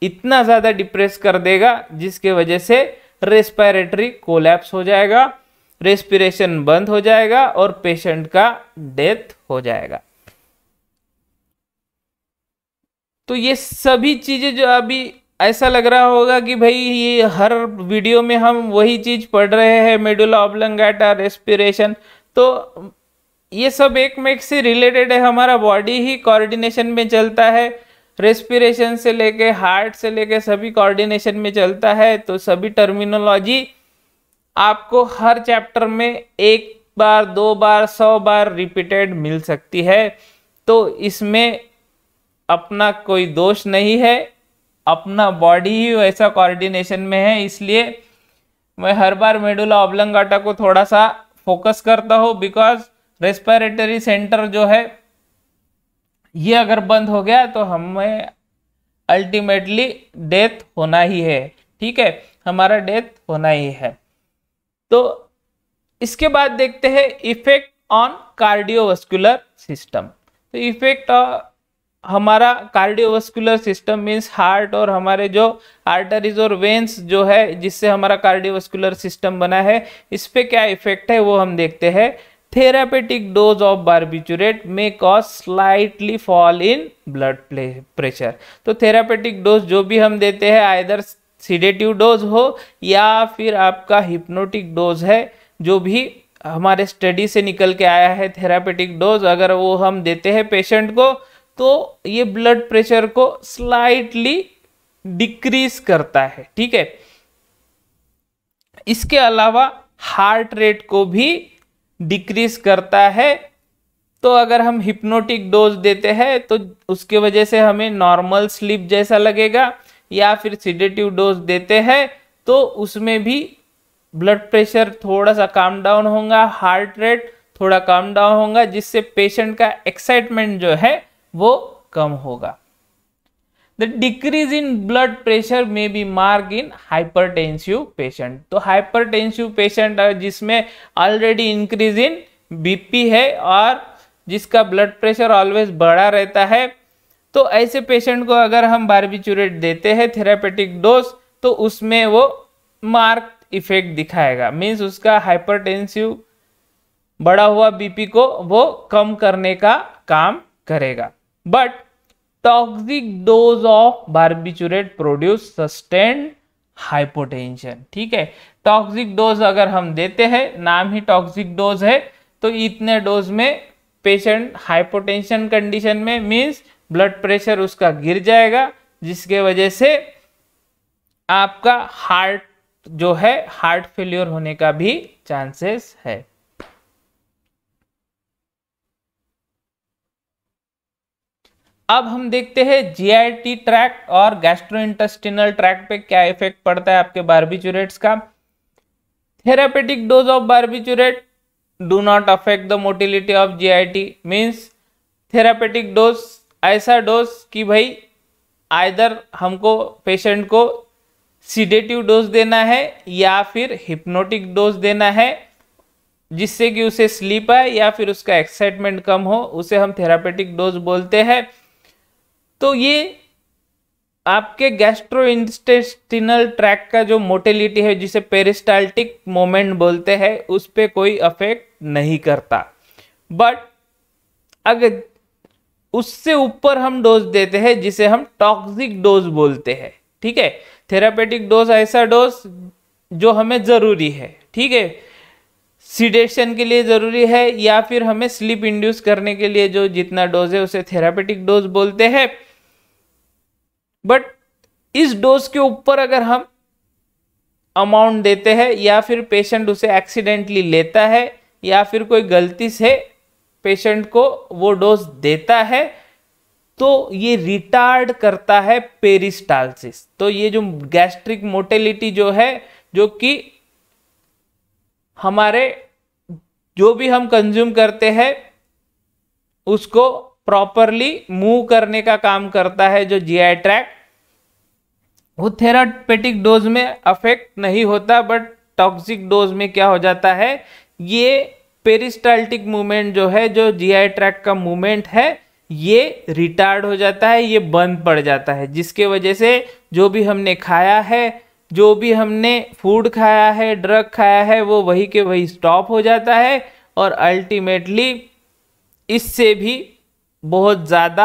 इतना ज़्यादा डिप्रेस कर देगा जिसके वजह से रेस्पायरेटरी कोलैप्स हो जाएगा रेस्पिरेशन बंद हो जाएगा और पेशेंट का डेथ हो जाएगा तो ये सभी चीज़ें जो अभी ऐसा लग रहा होगा कि भाई ये हर वीडियो में हम वही चीज़ पढ़ रहे हैं मेडुला ऑब्लंगाटा रेस्पिरेशन तो ये सब एक मेक से रिलेटेड है हमारा बॉडी ही कोऑर्डिनेशन में चलता है रेस्पिरेशन से लेके हार्ट से लेके सभी कोऑर्डिनेशन में चलता है तो सभी टर्मिनोलॉजी आपको हर चैप्टर में एक बार दो बार सौ बार रिपीटेड मिल सकती है तो इसमें अपना कोई दोष नहीं है अपना बॉडी ही वैसा कोऑर्डिनेशन में है इसलिए मैं हर बार मेडुला ऑब्लंगाटा को थोड़ा सा फोकस करता हूँ बिकॉज रेस्पिरेटरी सेंटर जो है ये अगर बंद हो गया तो हमें अल्टीमेटली डेथ होना ही है ठीक है हमारा डेथ होना ही है तो इसके बाद देखते हैं इफेक्ट ऑन कार्डियोवास्कुलर सिस्टम तो इफेक्ट हमारा कार्डियोवास्कुलर सिस्टम मीन्स हार्ट और हमारे जो आर्टरीज और वेंस जो है जिससे हमारा कार्डियोवास्कुलर सिस्टम बना है इस पर क्या इफेक्ट है वो हम देखते हैं therapeutic dose of barbiturate may cause slightly fall in blood pressure तो थेरापेटिक डोज जो भी हम देते हैं आइदर सीडेटिव डोज हो या फिर आपका हिप्नोटिक डोज है जो भी हमारे स्टडी से निकल के आया है थेरापेटिक डोज अगर वो हम देते हैं पेशेंट को तो ये ब्लड प्रेशर को स्लाइटली डिक्रीज करता है ठीक है इसके अलावा हार्ट रेट को भी डिक्रीज करता है तो अगर हम हिप्नोटिक डोज देते हैं तो उसके वजह से हमें नॉर्मल स्लीप जैसा लगेगा या फिर सिडेटिव डोज देते हैं तो उसमें भी ब्लड प्रेशर थोड़ा सा काम डाउन होगा हार्ट रेट थोड़ा काम डाउन होगा जिससे पेशेंट का एक्साइटमेंट जो है वो कम होगा the decrease in blood pressure may be marked in hypertensive patient तो hypertensive patient जिसमें already increase in BP है और जिसका blood pressure always बढ़ा रहता है तो ऐसे पेशेंट को अगर हम बारबिचूरेट देते हैं थेरापेटिक डोज तो उसमें वो मार्क इफेक्ट दिखाएगा मीन्स उसका हाइपरटेंसिव बढ़ा हुआ बीपी को वो कम करने का काम करेगा but toxic dose of barbiturate produce sustain hypotension ठीक है टॉक्सिक डोज अगर हम देते हैं नाम ही टॉक्सिक डोज है तो इतने डोज में पेशेंट हाइपोटेंशन कंडीशन में मीन्स ब्लड प्रेशर उसका गिर जाएगा जिसके वजह से आपका हार्ट जो है हार्ट फेल्योर होने का भी चांसेस है अब हम देखते हैं जीआईटी ट्रैक्ट और गैस्ट्रोइंटेस्टिनल ट्रैक्ट पे क्या इफेक्ट पड़ता है आपके बार्बिचुरेट्स का therapeutic dose of barbiturate do not affect the motility of GIT means therapeutic dose ऐसा डोज कि भाई आइदर हमको पेशेंट को सीडेटिव डोज देना है या फिर हिप्नोटिक डोज देना है जिससे कि उसे स्लीप आए या फिर उसका एक्साइटमेंट कम हो उसे हम थेरापेटिक डोज बोलते हैं तो ये आपके गैस्ट्रो इंटेस्टिनल ट्रैक का जो मोटेलिटी है जिसे पेरिस्टाल्टिक मोमेंट बोलते हैं उस पर कोई अफेक्ट नहीं करता बट अगर उससे ऊपर हम डोज देते हैं जिसे हम टॉक्सिक डोज बोलते हैं ठीक है थेरापेटिक डोज ऐसा डोज जो हमें ज़रूरी है ठीक है सीडेशन के लिए ज़रूरी है या फिर हमें स्लीप इंड्यूस करने के लिए जो जितना डोज है उसे थेरापेटिक डोज बोलते हैं बट इस डोज के ऊपर अगर हम अमाउंट देते हैं या फिर पेशेंट उसे एक्सीडेंटली लेता है या फिर कोई गलती से पेशेंट को वो डोज देता है तो ये रिटार्ड करता है पेरिस्टालसिस तो ये जो गैस्ट्रिक मोटेलिटी जो है जो कि हमारे जो भी हम कंज्यूम करते हैं उसको प्रॉपरली मूव करने का काम करता है जो जीआई ट्रैक वो थेरापेटिक डोज में अफेक्ट नहीं होता बट टॉक्सिक डोज में क्या हो जाता है ये पेरिस्टाल्टिक मूवमेंट जो है जो जीआई ट्रैक का मूवमेंट है ये रिटार्ड हो जाता है ये बंद पड़ जाता है जिसके वजह से जो भी हमने खाया है जो भी हमने फूड खाया है ड्रग खाया है वो वही के वही स्टॉप हो जाता है और अल्टीमेटली इससे भी बहुत ज़्यादा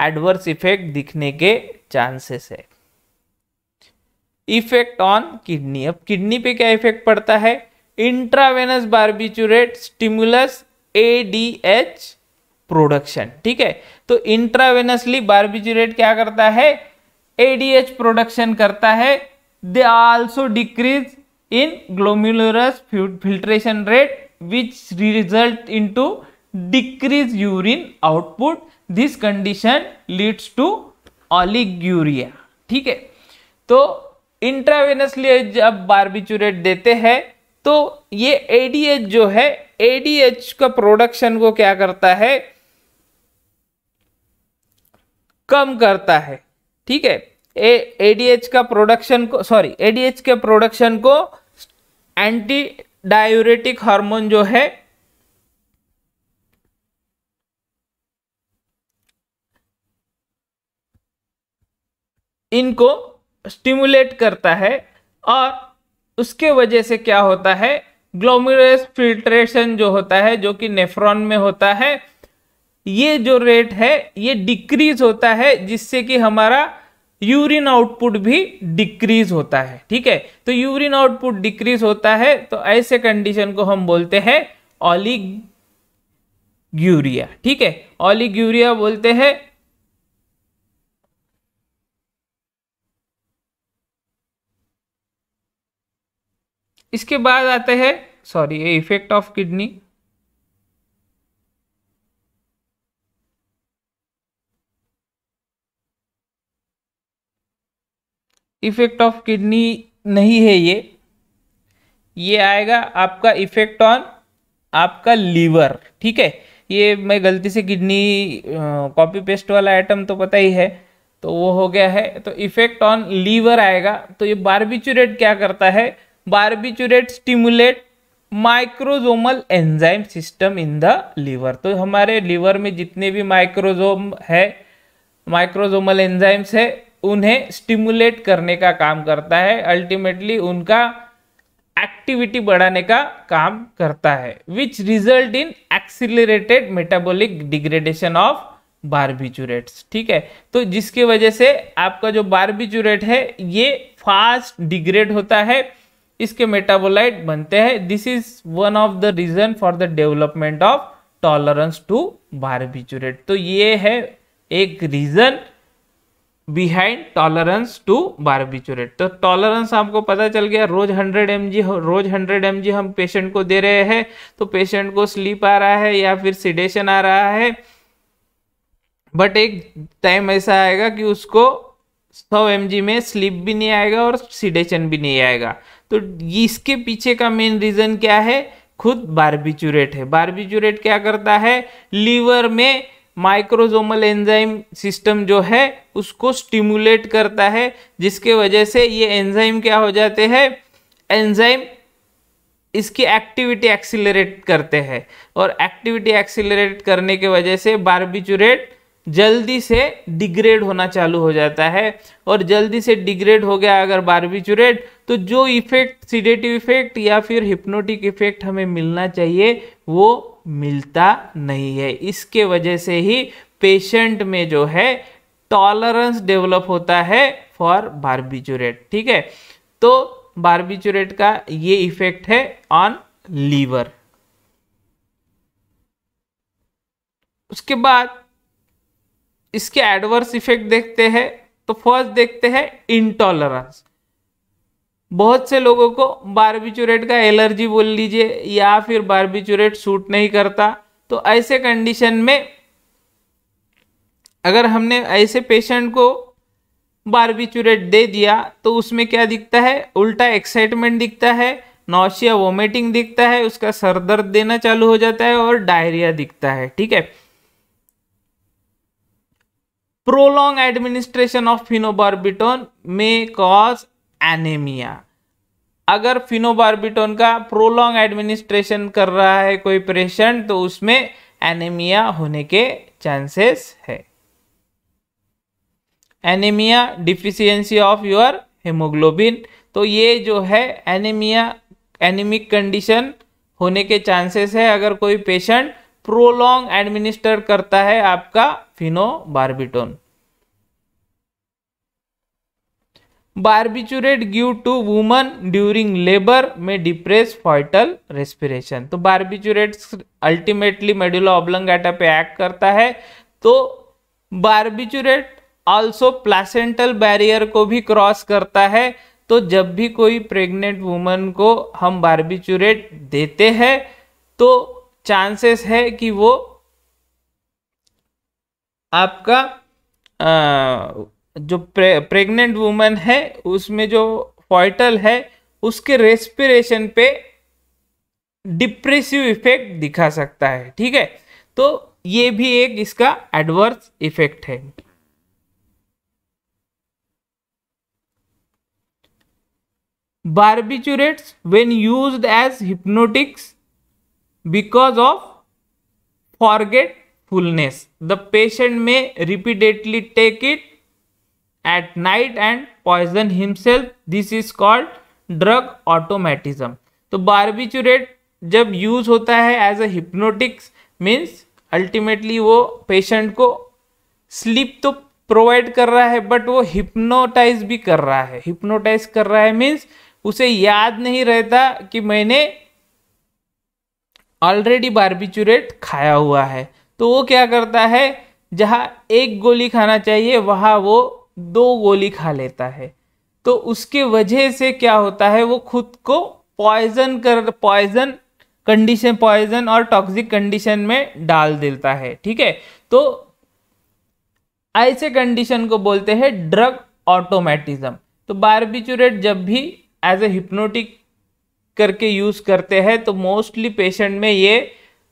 एडवर्स इफेक्ट दिखने के चांसेस है इफेक्ट ऑन किडनी अब किडनी पे क्या इफेक्ट पड़ता है intravenous barbiturate stimulus H production ठीक है तो इंट्रावेनसली बार्बिचुरेट क्या करता है एडीएच प्रोडक्शन करता है they also decrease in glomerular filtration rate which result into decrease urine output this condition leads to oliguria ठीक है तो इंट्रावेनसली जब बारबिचूरेट देते हैं तो ये एडीएच जो है एडीएच का प्रोडक्शन को क्या करता है कम करता है ठीक है ए एडीएच का प्रोडक्शन को सॉरी एडीएच के प्रोडक्शन को एंटी डायूरेटिक हार्मोन जो है इनको स्टिमुलेट करता है और उसके वजह से क्या होता है ग्लोमेरुलस फिल्ट्रेशन जो होता है जो कि नेफ्रॉन में होता है ये जो रेट है ये डिक्रीज होता है जिससे कि हमारा यूरिन आउटपुट भी डिक्रीज होता है ठीक है तो यूरिन आउटपुट डिक्रीज होता है तो ऐसे कंडीशन को हम बोलते हैं ऑलिग्यूरिया ठीक है ऑलिग यूरिया बोलते हैं इसके बाद आते हैं सॉरी ये effect of kidney effect of kidney नहीं है ये ये आएगा आपका इफेक्ट ऑन आपका लीवर ठीक है ये मैं गलती से किडनी कॉपी पेस्ट वाला आइटम तो पता ही है तो वो हो गया है तो इफेक्ट ऑन लीवर आएगा तो ये बारबिचुरेट क्या करता है barbiturate stimulate microsomal enzyme system in the liver तो हमारे लीवर में जितने भी माइक्रोजोम है माइक्रोजोमल एंजाइम्स है उन्हें स्टिमुलेट करने का काम करता है अल्टीमेटली उनका एक्टिविटी बढ़ाने का काम करता है which result in accelerated metabolic degradation of barbiturates ठीक है तो जिसकी वजह से आपका जो बारबिचुरेट है ये फास्ट डिग्रेड होता है इसके मेटाबोलाइट बनते हैं this is one of the reason for the development of tolerance to barbiturate तो ये है एक reason behind tolerance to barbiturate तो टॉलरेंस आपको पता चल गया रोज 100 एम रोज 100 एम हम पेशेंट को दे रहे हैं तो पेशेंट को स्लीप आ रहा है या फिर सिडेशन आ रहा है बट एक टाइम ऐसा आएगा कि उसको सौ एम में स्लीप भी नहीं आएगा और सिडेशन भी नहीं आएगा तो इसके पीछे का मेन रीज़न क्या है खुद बारबिचूरेट है बारबिचूरेट क्या करता है लीवर में माइक्रोजोमल एंजाइम सिस्टम जो है उसको स्टिमुलेट करता है जिसके वजह से ये एंजाइम क्या हो जाते हैं एंजाइम इसकी एक्टिविटी एक्सिलरेट करते हैं और एक्टिविटी एक्सिलरेट करने के वजह से बारबिचूरेट जल्दी से डिग्रेड होना चालू हो जाता है और जल्दी से डिग्रेड हो गया अगर बारबिचूरेट तो जो इफेक्ट सीडेटिव इफेक्ट या फिर हिप्नोटिक इफेक्ट हमें मिलना चाहिए वो मिलता नहीं है इसके वजह से ही पेशेंट में जो है टॉलरेंस डेवलप होता है फॉर बारबिचुरेट ठीक है तो बारबिचुरेट का ये इफेक्ट है ऑन लीवर उसके बाद इसके एडवर्स इफेक्ट देखते हैं तो फर्स्ट देखते हैं इंटॉलरेंस बहुत से लोगों को बारबिचूरेट का एलर्जी बोल लीजिए या फिर बारबिचूरेट सूट नहीं करता तो ऐसे कंडीशन में अगर हमने ऐसे पेशेंट को बारबिचूरेट दे दिया तो उसमें क्या दिखता है उल्टा एक्साइटमेंट दिखता है नौशिया वोमिटिंग दिखता है उसका सर दर्द देना चालू हो जाता है और डायरिया दिखता है ठीक है prolong administration of phenobarbitone may cause anaemia अगर फिनोबार्बिटोन का प्रोलॉन्ग एडमिनिस्ट्रेशन कर रहा है कोई पेशेंट तो उसमें एनेमिया होने के चांसेस है anaemia deficiency of your haemoglobin तो ये जो है एनीमिया एनीमिक कंडीशन होने के चांसेस है अगर कोई पेशेंट प्रोलॉन्ग एडमिनिस्टर करता है आपका phenobarbitone barbiturate give to woman during labour may depress foetal respiration तो बारबिचूरेट अल्टीमेटली मेडुला ओब्लंगाटा पे एक्ट करता है तो बारबिचूरेट ऑल्सो प्लासेंटल बैरियर को भी क्रॉस करता है तो जब भी कोई प्रेग्नेंट वुमन को हम बारबिचूरेट देते हैं तो चांसेस है कि वो आपका आ, जो प्रे, प्रेग्नेंट वुमेन है उसमें जो फॉइटल है उसके रेस्पिरेशन पे डिप्रेसिव इफेक्ट दिखा सकता है ठीक है तो ये भी एक इसका एडवर्स इफेक्ट है barbiturates when use as hypnotics because of forgetfulness the patient may repeatedly take it at night and poison himself this is called drug automatism तो बारबिचुरेट जब यूज होता है as a hypnotics means ultimately वो patient को sleep तो provide कर रहा है बट वो हिप्नोटाइज भी कर रहा है हिप्नोटाइज कर रहा है मीन्स उसे याद नहीं रहता कि मैंने ऑलरेडी बारबिचुरेट खाया हुआ है तो वो क्या करता है जहाँ एक गोली खाना चाहिए वहाँ वो दो गोली खा लेता है तो उसके वजह से क्या होता है वो खुद को पॉइजन कर पॉइजन कंडीशन पॉइजन और टॉक्सिक कंडीशन में डाल देता है ठीक है तो ऐसे कंडीशन को बोलते हैं ड्रग ऑटोमेटिज्म तो बारबिचुरेट जब भी एज ए हिप्नोटिक करके यूज़ करते हैं तो मोस्टली पेशेंट में ये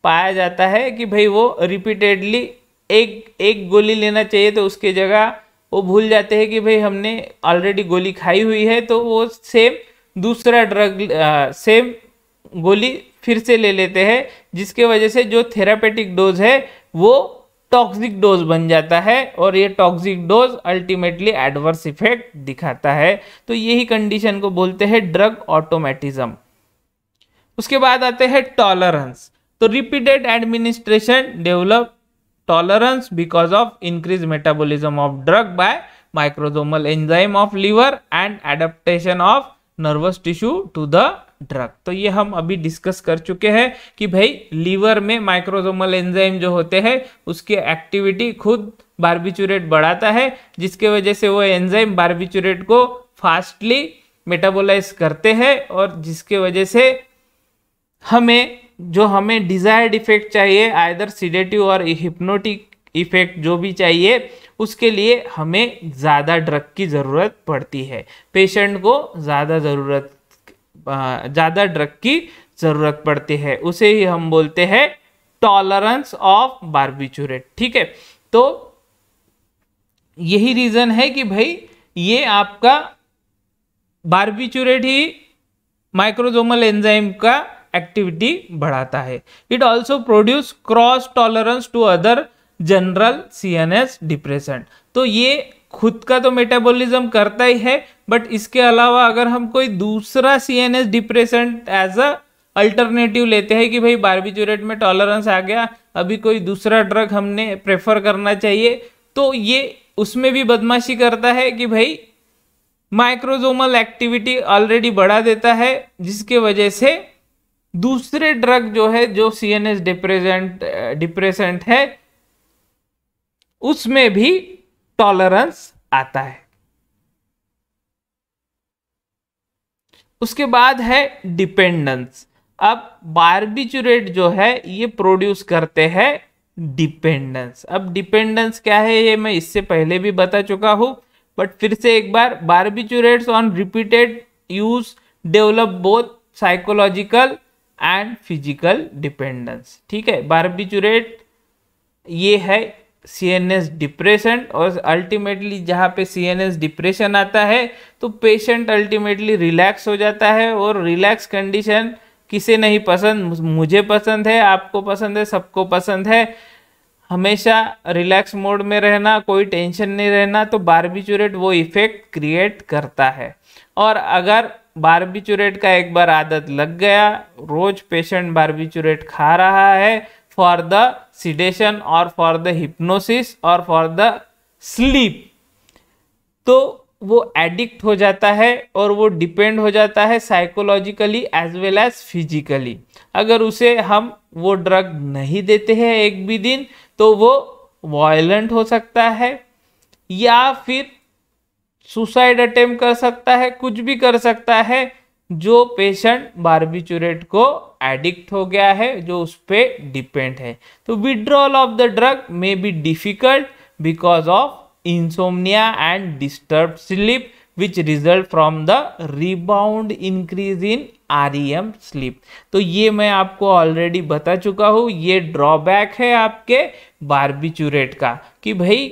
पाया जाता है कि भाई वो रिपीटेडली एक एक गोली लेना चाहिए तो उसके जगह वो भूल जाते हैं कि भाई हमने ऑलरेडी गोली खाई हुई है तो वो सेम दूसरा ड्रग सेम गोली फिर से ले लेते हैं जिसके वजह से जो थेरापेटिक डोज है वो टॉक्सिक डोज बन जाता है और ये toxic dose ultimately adverse effect दिखाता है तो यही कंडीशन को बोलते हैं ड्रग ऑटोमेटिज्म उसके बाद आते हैं टॉलरेंस तो repeated administration develop tolerance because of increased metabolism of drug by microsomal enzyme of liver and adaptation of nervous tissue to the drug तो ये हम अभी डिस्कस कर चुके हैं कि भाई लीवर में माइक्रोजोमल एंजाइम जो होते हैं उसकी एक्टिविटी खुद बारबिचूरेट बढ़ाता है जिसके वजह से वो एंजाइम बारबिचूरेट को फास्टली मेटाबोलाइज करते हैं और जिसके वजह से हमें जो हमें डिज़ायर्ड इफेक्ट चाहिए आयदर सीडेटिव और हिप्नोटिक इफेक्ट जो भी चाहिए उसके लिए हमें ज़्यादा ड्रग की ज़रूरत पड़ती है पेशेंट को ज़्यादा ज़रूरत ज़्यादा ड्रग की ज़रूरत पड़ती है उसे ही हम बोलते हैं टॉलरेंस ऑफ बारबिचूरेट ठीक है तो यही रीज़न है कि भाई ये आपका बारबिचूरेट ही माइक्रोजोमल एंजाइम का एक्टिविटी बढ़ाता है it also produce cross tolerance to other general C N S depression तो ये खुद का तो मेटाबॉलिज्म करता ही है बट इसके अलावा अगर हम कोई दूसरा C N S depression as a alternative लेते हैं कि भाई बारबीचूरेट में टॉलरेंस आ गया अभी कोई दूसरा ड्रग हमने प्रेफर करना चाहिए तो ये उसमें भी बदमाशी करता है कि भाई माइक्रोजोमल एक्टिविटी ऑलरेडी बढ़ा देता है जिसके वजह से दूसरे ड्रग जो है जो C N S depressant depressant है उसमें भी टॉलरेंस आता है उसके बाद है डिपेंडेंस अब बारबिचुरेट जो है ये प्रोड्यूस करते हैं डिपेंडेंस अब डिपेंडेंस क्या है ये मैं इससे पहले भी बता चुका हूं बट फिर से एक बार barbiturates on repeated use develop both psychological and physical dependence ठीक है बारबिचुरेट ये है सी एन एस डिप्रेशन और अल्टीमेटली जहाँ पे सी एन एस डिप्रेशन आता है तो पेशेंट अल्टीमेटली रिलैक्स हो जाता है और रिलैक्स कंडीशन किसे नहीं पसंद मुझे पसंद है आपको पसंद है सबको पसंद है हमेशा रिलैक्स मोड में रहना कोई टेंशन नहीं रहना तो बारबिचुरेट वो इफेक्ट क्रिएट करता है और अगर बारबीचूरेट का एक बार आदत लग गया रोज पेशेंट बारबीचूरेट खा रहा है फॉर द सिडेशन और फॉर द हिप्नोसिस और फॉर द स्लीप तो वो एडिक्ट हो जाता है और वो डिपेंड हो जाता है psychologically as well as physically अगर उसे हम वो ड्रग नहीं देते हैं एक भी दिन तो वो वायलेंट हो सकता है या फिर सुसाइड अटेम्प कर सकता है कुछ भी कर सकता है जो पेशेंट बारबिचूरेट को एडिक्ट हो गया है जो उस पर डिपेंड है तो withdrawal of the drug may be difficult because of disturb sleep which result from the rebound increase in R E M sleep तो ये मैं आपको ऑलरेडी बता चुका हूँ ये ड्रॉबैक है आपके बारबिचूरेट का कि भाई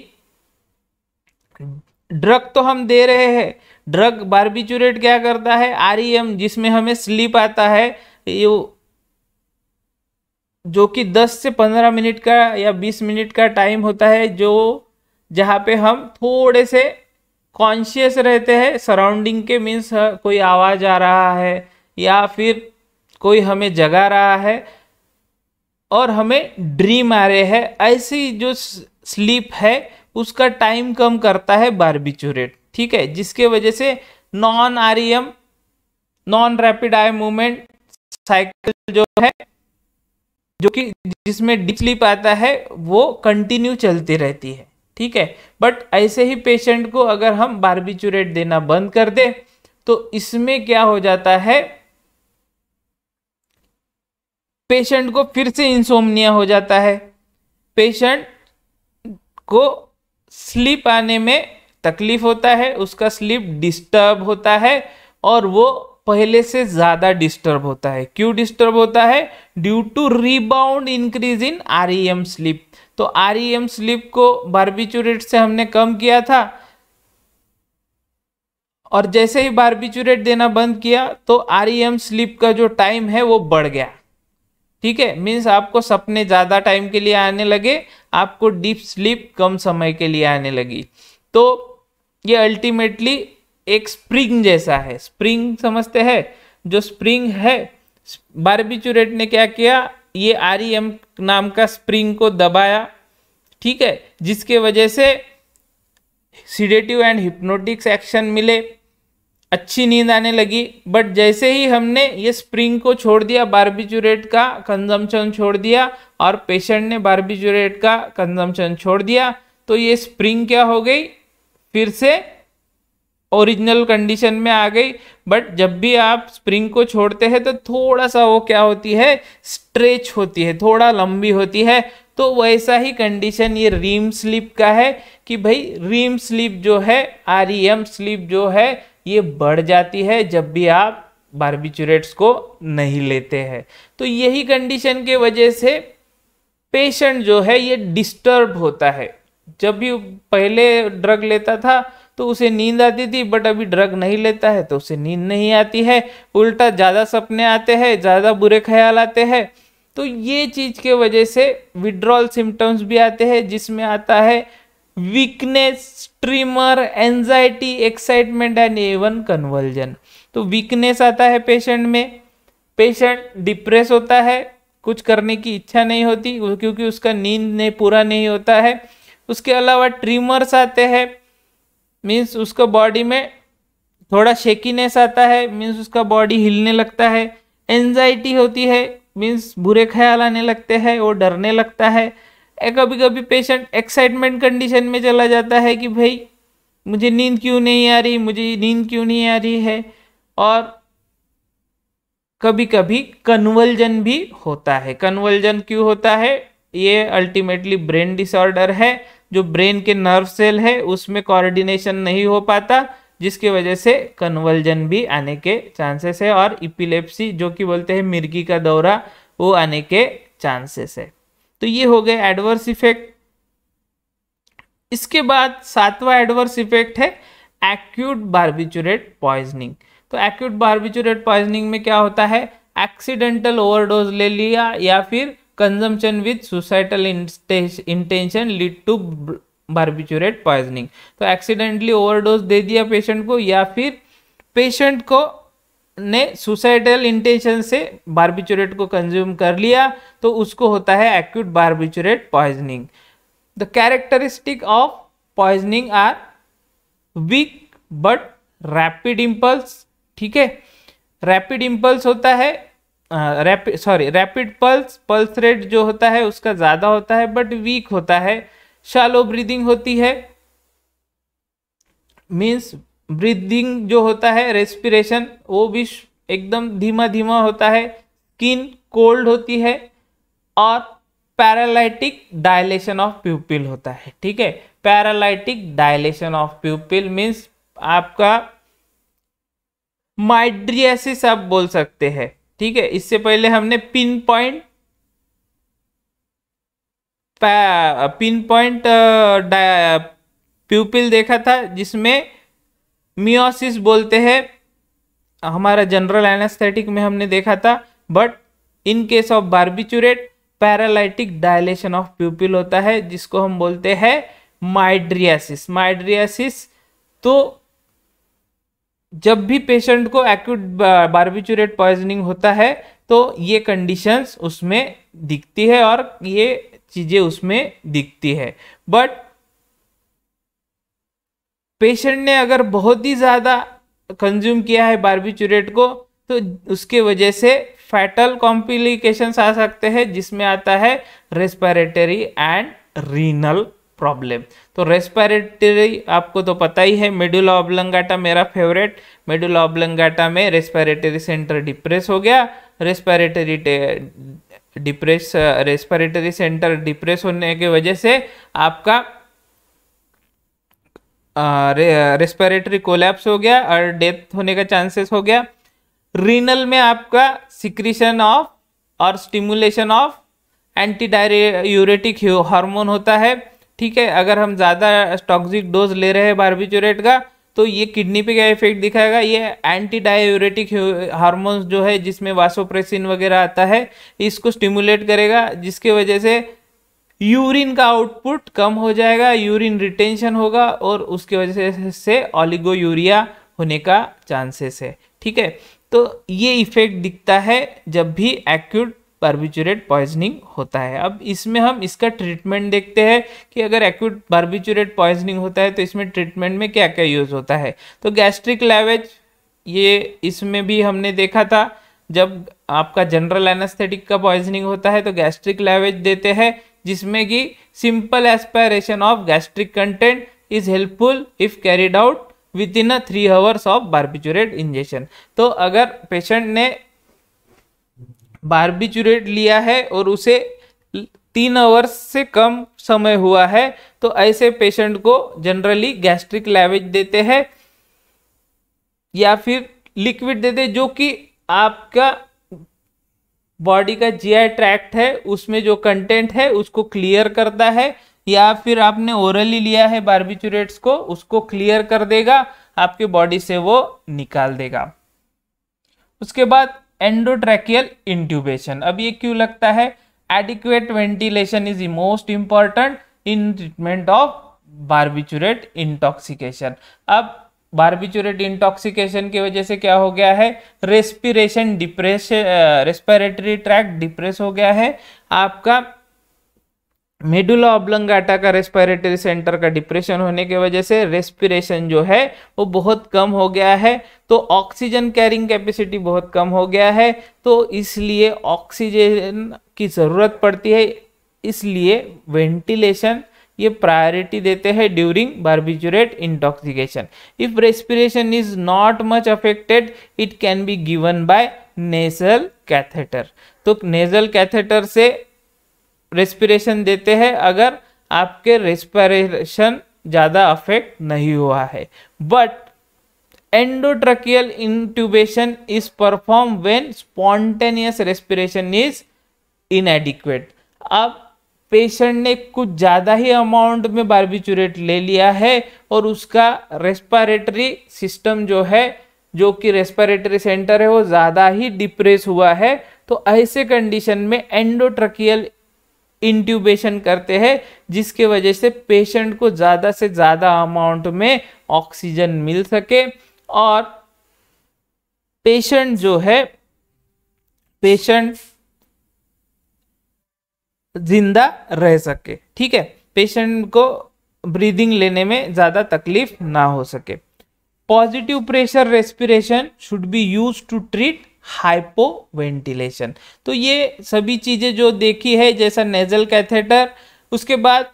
ड्रग तो हम दे रहे हैं ड्रग बारबिचूरेट क्या करता है आर e जिसमें हमें स्लीप आता है ये जो कि 10 से 15 मिनट का या 20 मिनट का टाइम होता है जो जहाँ पे हम थोड़े से कॉन्शियस रहते हैं सराउंडिंग के मीन्स हाँ, कोई आवाज़ आ रहा है या फिर कोई हमें जगा रहा है और हमें ड्रीम आ रहे हैं ऐसी जो स्लीप है उसका टाइम कम करता है बारबिचूरेट ठीक है जिसके वजह से non R non rapid eye movement cycle जो है जो कि जिसमें डीप स्लीप आता है वो कंटिन्यू चलती रहती है ठीक है बट ऐसे ही पेशेंट को अगर हम बारबिचूरेट देना बंद कर दे तो इसमें क्या हो जाता है पेशेंट को फिर से इंसोमनिया हो जाता है पेशेंट को स्लीप आने में तकलीफ होता है उसका स्लीप डिस्टर्ब होता है और वो पहले से ज़्यादा डिस्टर्ब होता है क्यों डिस्टर्ब होता है due to rebound increase in R E M sleep तो आर ई एम स्लिप को बारबिचूरेट से हमने कम किया था और जैसे ही बारबिचूरेट देना बंद किया तो आर ई एम स्लिप का जो टाइम है वो बढ़ गया ठीक है मीन्स आपको सपने ज़्यादा टाइम के लिए आने लगे आपको डीप स्लीप कम समय के लिए आने लगी तो ये अल्टीमेटली एक स्प्रिंग जैसा है स्प्रिंग समझते हैं जो स्प्रिंग है बारबीचूरेट ने क्या किया ये आर नाम का स्प्रिंग को दबाया ठीक है जिसके वजह से सीडेटिव एंड हिप्नोटिक्स एक्शन मिले अच्छी नींद आने लगी बट जैसे ही हमने ये स्प्रिंग को छोड़ दिया बारबीजूरेट का कंजम्पशन छोड़ दिया और पेशेंट ने बारबीजूरेट का कंजम्पशन छोड़ दिया तो ये स्प्रिंग क्या हो गई फिर से ओरिजिनल कंडीशन में आ गई बट जब भी आप स्प्रिंग को छोड़ते हैं तो थोड़ा सा वो क्या होती है स्ट्रेच होती है थोड़ा लंबी होती है तो वैसा ही कंडीशन ये रीम स्लिप का है कि भाई रीम स्लिप जो है आर ई एम स्लिप जो है ये बढ़ जाती है जब भी आप बारबिचुरेट्स को नहीं लेते हैं तो यही कंडीशन के वजह से पेशेंट जो है ये डिस्टर्ब होता है जब भी पहले ड्रग लेता था तो उसे नींद आती थी बट अभी ड्रग नहीं लेता है तो उसे नींद नहीं आती है उल्टा ज़्यादा सपने आते हैं ज़्यादा बुरे ख्याल आते हैं तो ये चीज़ के वजह से विड्रॉल सिम्टम्स भी आते हैं जिसमें आता है weakness tremor anxiety excitement and even convulsion तो वीकनेस आता है पेशेंट में पेशेंट डिप्रेस होता है कुछ करने की इच्छा नहीं होती क्योंकि उसका नींद नहीं पूरा नहीं होता है उसके अलावा ट्रिमर्स आते हैं मीन्स उसका बॉडी में थोड़ा शेकीनेस आता है मीन्स उसका बॉडी हिलने लगता है एनजाइटी होती है मीन्स बुरे ख्याल आने लगते हैं वो डरने लगता है कभी कभी पेशेंट एक्साइटमेंट कंडीशन में चला जाता है कि भाई मुझे नींद क्यों नहीं आ रही मुझे नींद क्यों नहीं आ रही है और कभी कभी कन्वल्जन भी होता है कन्वल्जन क्यों होता है ये अल्टीमेटली ब्रेन डिसऑर्डर है जो ब्रेन के नर्व सेल है उसमें कोऑर्डिनेशन नहीं हो पाता जिसकी वजह से कन्वल्जन भी आने के चांसेस है और इपिलेप्सी जो कि बोलते हैं मिर्गी का दौरा वो आने के चांसेस है तो ये हो गए एडवर्स इफेक्ट इसके बाद सातवां एडवर्स इफेक्ट है एक्यूट बार्बिचुरेट पॉइजनिंग तो एक्यूट बार्बिचुरेट पॉइजनिंग में क्या होता है एक्सीडेंटल ओवरडोज ले लिया या फिर consumption with suicidal intention lead to barbiturate poisoning तो एक्सीडेंटली ओवरडोज दे दिया पेशेंट को या फिर पेशेंट को ने सुसाइडल इंटेंशन से बार्बिचुरेट को कंज्यूम कर लिया तो उसको होता है acute barbiturate poisoning the characteristic of poisoning are weak but rapid impulse ठीक है रैपिड इम्पल्स होता है rapid sorry rapid pulse pulse rate जो होता है उसका ज़्यादा होता है बट वीक होता है शालो ब्रीदिंग होती है मीन्स ब्रीदिंग जो होता है रेस्पिरेशन वो भी एकदम धीमा धीमा होता है स्किन कोल्ड होती है और पैरालाइटिक डायलेशन ऑफ प्यूपिल होता है ठीक है paralytic dilation of pupil means आपका माइड्रियासिस आप बोल सकते हैं ठीक है इससे पहले हमने pin point pin point pupil देखा था जिसमें मियोसिस बोलते हैं हमारा जनरल एनास्थेटिक में हमने देखा था but in case of barbiturate paralytic dilation of pupil होता है जिसको हम बोलते हैं माइड्रियासिस माइड्रियासिस तो जब भी पेशेंट को एक्यूट बार्बिचुरेट पॉइजनिंग होता है तो ये कंडीशंस उसमें दिखती है और ये चीज़ें उसमें दिखती है बट पेशेंट ने अगर बहुत ही ज़्यादा कंज्यूम किया है बारबिचूरेट को तो उसके वजह से फैटल कॉम्प्लिकेशंस आ सकते हैं जिसमें आता है रेस्पिरेटरी एंड रीनल प्रॉब्लम तो रेस्पिरेटरी आपको तो पता ही है मेडुला ऑब्लंगाटा मेरा फेवरेट मेडुला ऑब्लंगाटा में रेस्पिरेटरी सेंटर डिप्रेस हो गया respiratory depress respiratory centre depress होने की वजह से आपका रेस्पिरेटरी कोलैप्स हो गया और डेथ होने का चांसेस हो गया रीनल में आपका सिक्रीशन ऑफ और stimulation of anti diuretic hormone होता है ठीक है अगर हम ज़्यादा टॉक्सिक डोज ले रहे हैं बारबिचोरेट का तो ये किडनी पे क्या इफेक्ट दिखाएगा ये एंटी डायोरेटिक हारमोन्स जो है जिसमें वासोप्रेसिन वगैरह आता है इसको स्टिमुलेट करेगा जिसके वजह से यूरिन का आउटपुट कम हो जाएगा यूरिन रिटेंशन होगा और उसकी वजह से ऑलिगो यूरिया होने का चांसेस है ठीक है तो ये इफेक्ट दिखता है जब भी एक्यूट बार्बिचुरेट पॉइजनिंग होता है अब इसमें हम इसका ट्रीटमेंट देखते हैं कि अगर एक्यूट बार्बिचुरेट पॉइजनिंग होता है तो इसमें ट्रीटमेंट में क्या क्या यूज़ होता है तो गैस्ट्रिक लैवेज ये इसमें भी हमने देखा था जब आपका जनरल एनास्थेटिक का पॉइजनिंग होता है तो गैस्ट्रिक लैवेज देते हैं जिसमें कि simple aspiration of gastric content is helpful if carried out within a three hours of barbiturate injection तो अगर पेशेंट ने बार्बिचुरेट लिया है और उसे तीन आवर्स से कम समय हुआ है तो ऐसे पेशेंट को जनरली गैस्ट्रिक लैवेज देते हैं या फिर लिक्विड देते जो कि आपका बॉडी का जी आई ट्रैक्ट है उसमें जो कंटेंट है उसको क्लियर करता है या फिर आपने ओरली लिया है बार्बिचुरेट्स को उसको क्लियर कर देगा आपके बॉडी से वो निकाल देगा उसके बाद एंडोट्रैकियल इंट्यूबेशन अब ये क्यों लगता है adequate ventilation is most important in treatment of barbiturate intoxication अब बारबिचुरेट इंटॉक्सिकेशन की वजह से क्या हो गया है respiration depress respiratory tract depress हो गया है आपका मेडुला ऑब्लंगाटा का रेस्पिरेटरी सेंटर का डिप्रेशन होने की वजह से रेस्पिरेशन जो है वो बहुत कम हो गया है तो ऑक्सीजन कैरिंग कैपेसिटी बहुत कम हो गया है तो इसलिए ऑक्सीजन की ज़रूरत पड़ती है इसलिए वेंटिलेशन ये प्रायोरिटी देते हैं during barbiturate intoxication if respiration is not much affected it can be given by nasal catheter तो नेजल कैथेटर से रेस्पिरेशन देते हैं अगर आपके रेस्पिरेशन ज़्यादा अफेक्ट नहीं हुआ है but endotracheal intubation is perform when spontaneous respiration is inadequate अब पेशेंट ने कुछ ज़्यादा ही अमाउंट में बारबिचूरेट ले लिया है और उसका रेस्पारेटरी सिस्टम जो है जो कि रेस्पारेटरी सेंटर है वो ज़्यादा ही डिप्रेस हुआ है तो ऐसे कंडीशन में एंडोट्रकियल इंट्यूबेशन करते हैं जिसके वजह से पेशेंट को ज़्यादा से ज़्यादा अमाउंट में ऑक्सीजन मिल सके और पेशेंट जो है पेशेंट जिंदा रह सके ठीक है पेशेंट को ब्रीदिंग लेने में ज़्यादा तकलीफ ना हो सके positive pressure respiration should be use to treat hypoventilation तो ये सभी चीज़ें जो देखी है जैसा नेजल कैथेटर उसके बाद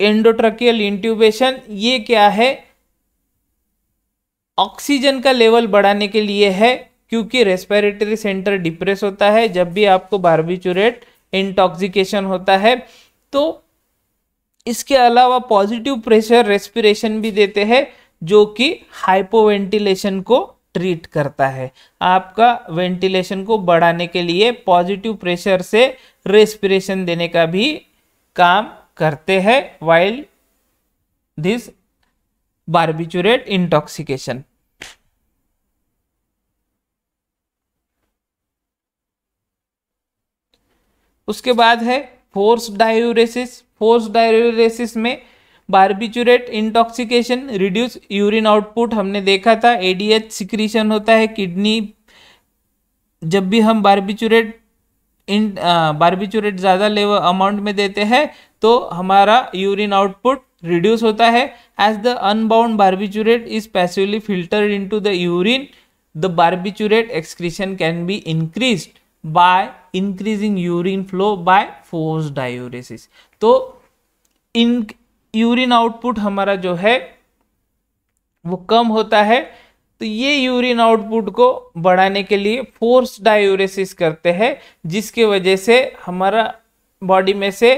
एंडोट्रकियल इंट्यूबेशन ये क्या है ऑक्सीजन का लेवल बढ़ाने के लिए है क्योंकि रेस्पिरेटरी सेंटर डिप्रेस होता है जब भी आपको बारबिचुरेट इंटॉक्सिकेशन होता है तो इसके अलावा पॉजिटिव प्रेशर रेस्पिरेशन भी देते हैं जो कि हाइपोवेंटिलेशन को ट्रीट करता है आपका वेंटिलेशन को बढ़ाने के लिए पॉजिटिव प्रेशर से रेस्पिरेशन देने का भी काम करते हैं वाइल्ड दिस बारबिचुरेट इंटॉक्सिकेशन उसके बाद है फोर्स डायूरेसिस फोर्स डायूरेसिस में barbiturate intoxication reduce urine output हमने देखा था एडीएच सिक्रीशन होता है किडनी जब भी हम बारबिचुरेट इन बारबिचुरेट ज़्यादा लेवल अमाउंट में देते हैं तो हमारा यूरिन आउटपुट रिड्यूस होता है as the unbound barbiturate is passively filtered into the urine the barbiturate excretion can be increased by increasing urine flow by force diuresis तो in urine output हमारा जो है वो कम होता है तो ये यूरिन आउटपुट को बढ़ाने के लिए फोर्स डायूरेसिस करते हैं जिसके वजह से हमारा बॉडी में से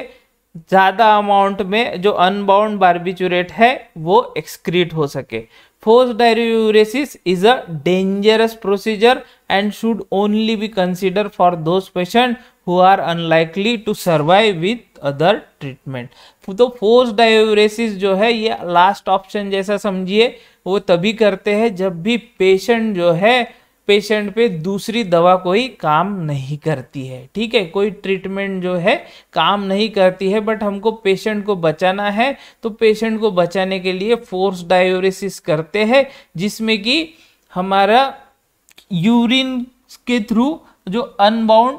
ज़्यादा अमाउंट में जो अनबाउंड बार्बिचुरेट है वो एक्सक्रीट हो सके forced diuresis is a dangerous procedure and should only be considered for those patients who are unlikely to survive with other treatment तो फोर्स डायोरेसिस जो है ये लास्ट ऑप्शन जैसा समझिए वो तभी करते हैं जब भी पेशेंट जो है पेशेंट पे दूसरी दवा कोई काम नहीं करती है ठीक है कोई ट्रीटमेंट जो है काम नहीं करती है बट हमको पेशेंट को बचाना है तो पेशेंट को बचाने के लिए फोर्स डायोरेसिस करते हैं जिसमें कि हमारा यूरिन के थ्रू जो अनबाउंड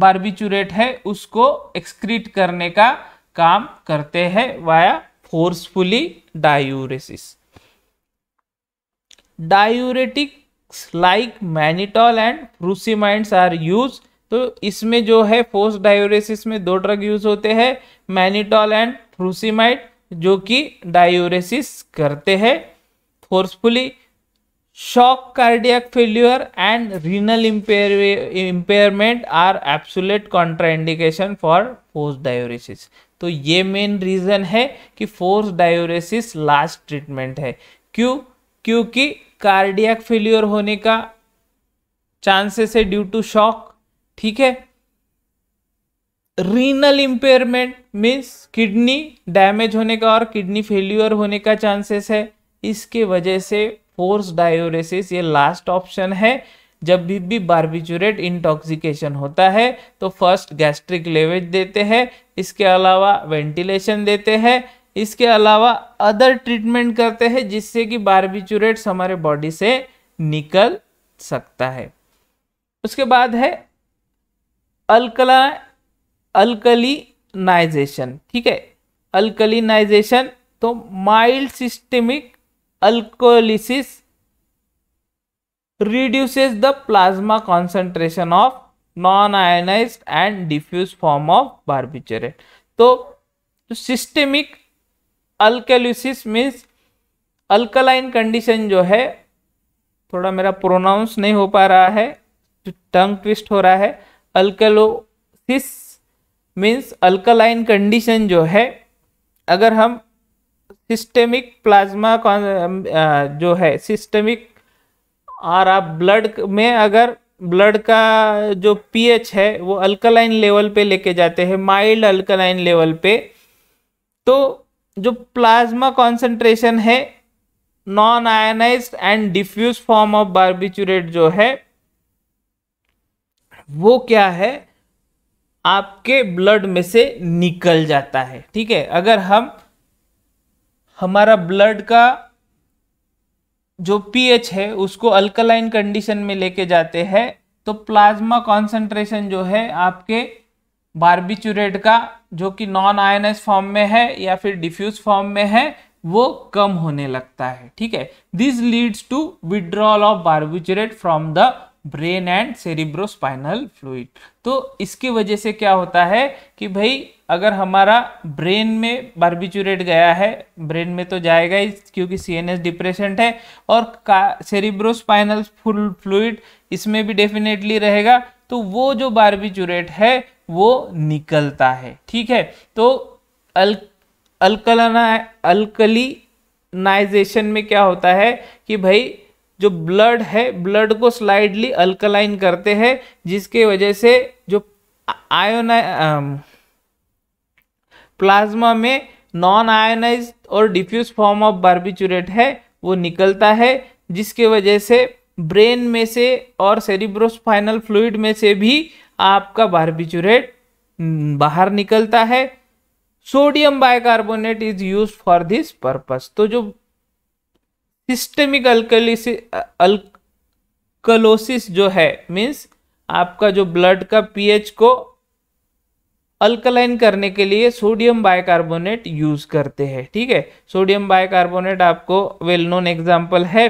बार्बिचुरेट है उसको एक्सक्रीट करने का काम करते हैं via forcefully diuresis diuretic like mannitol and frusemides are use तो इसमें जो है फोर्स डायोरेसिस में दो ड्रग यूज होते हैं मैनिटॉल एंड फ्रूसीमाइड जो कि डायोरेसिस करते हैं forcefully shock cardiac failure and renal impairment are absolute contraindication for force diuresis तो ये मेन रीज़न है कि फोर्स डायोरेसिस लास्ट ट्रीटमेंट है क्यों क्योंकि कार्डियक फेल्यूर होने का चांसेस है ड्यू टू शॉक ठीक है renal impairment means kidney damage होने का और किडनी फेल्यूर होने का चांसेस है इसके वजह से फोर्स डायोरेसिस ये लास्ट ऑप्शन है जब भी भी बारबिचूरेट इंटॉक्सिकेशन होता है तो फर्स्ट गैस्ट्रिक लेवेज देते हैं इसके अलावा वेंटिलेशन देते हैं इसके अलावा अदर ट्रीटमेंट करते हैं जिससे कि बारबिचुरेट्स हमारे बॉडी से निकल सकता है उसके बाद है अल्कला अल्कलीनाइजेशन ठीक है अल्कलीनाइजेशन तो mild systemic alkalosis reduces the plasma concentration of non ionise and diffuse form of barbiturate तो systemic alkalosis means alkaline condition जो है थोड़ा मेरा प्रोनाउंस नहीं हो पा रहा है टंग ट्विस्ट हो रहा है अल्केलोसिस मीन्स अल्कलाइन कंडीशन जो है अगर हम सिस्टेमिक प्लाज्मा जो है सिस्टेमिक और आप ब्लड में अगर ब्लड का जो पीएच है वो अल्कलाइन लेवल पे लेके जाते हैं माइल्ड अल्कलाइन लेवल पे तो जो प्लाज्मा कॉन्सेंट्रेशन है non ionise and diffuse form of barbiturate जो है वो क्या है आपके ब्लड में से निकल जाता है ठीक है अगर हम हमारा ब्लड का जो पीएच है उसको अल्कलाइन कंडीशन में लेके जाते हैं तो प्लाज्मा कॉन्सेंट्रेशन जो है आपके बार्बिचुरेट का जो कि नॉन आयनाइज फॉर्म में है या फिर डिफ्यूज फॉर्म में है वो कम होने लगता है ठीक है this leads to withdrawal of barbiturate from the brain and cerebrospinal fluid तो इसकी वजह से क्या होता है कि भाई अगर हमारा ब्रेन में बार्बिचुरेट गया है ब्रेन में तो जाएगा ही क्योंकि सी एन डिप्रेसेंट है और का सेरिब्रोस्पाइनल फुल फ्लूड इसमें भी डेफिनेटली रहेगा तो वो जो बार्बिचुरेट है वो निकलता है ठीक है तो अल अल्कलना अल्कलीनाइजेशन में क्या होता है कि भाई जो ब्लड है ब्लड को स्लाइडली अल्कलाइन करते हैं जिसके वजह से जो आयोना प्लाज्मा में नॉन आयोनाइज और डिफ्यूज फॉर्म ऑफ बार्बिचुरेट है वो निकलता है जिसके वजह से ब्रेन में से और सेरिब्रोस्पाइनल फ्लूइड में से भी आपका बारबिचुरेट बाहर निकलता है sodium bicarbonate is use for this purpose तो जो सिस्टेमिक अल्कलिस अल्कलोसिस जो है मीन्स आपका जो ब्लड का पीएच को अल्कलाइन करने के लिए सोडियम बाइकार्बोनेट यूज करते हैं ठीक है सोडियम बाइकार्बोनेट आपको वेल नोन एग्जाम्पल है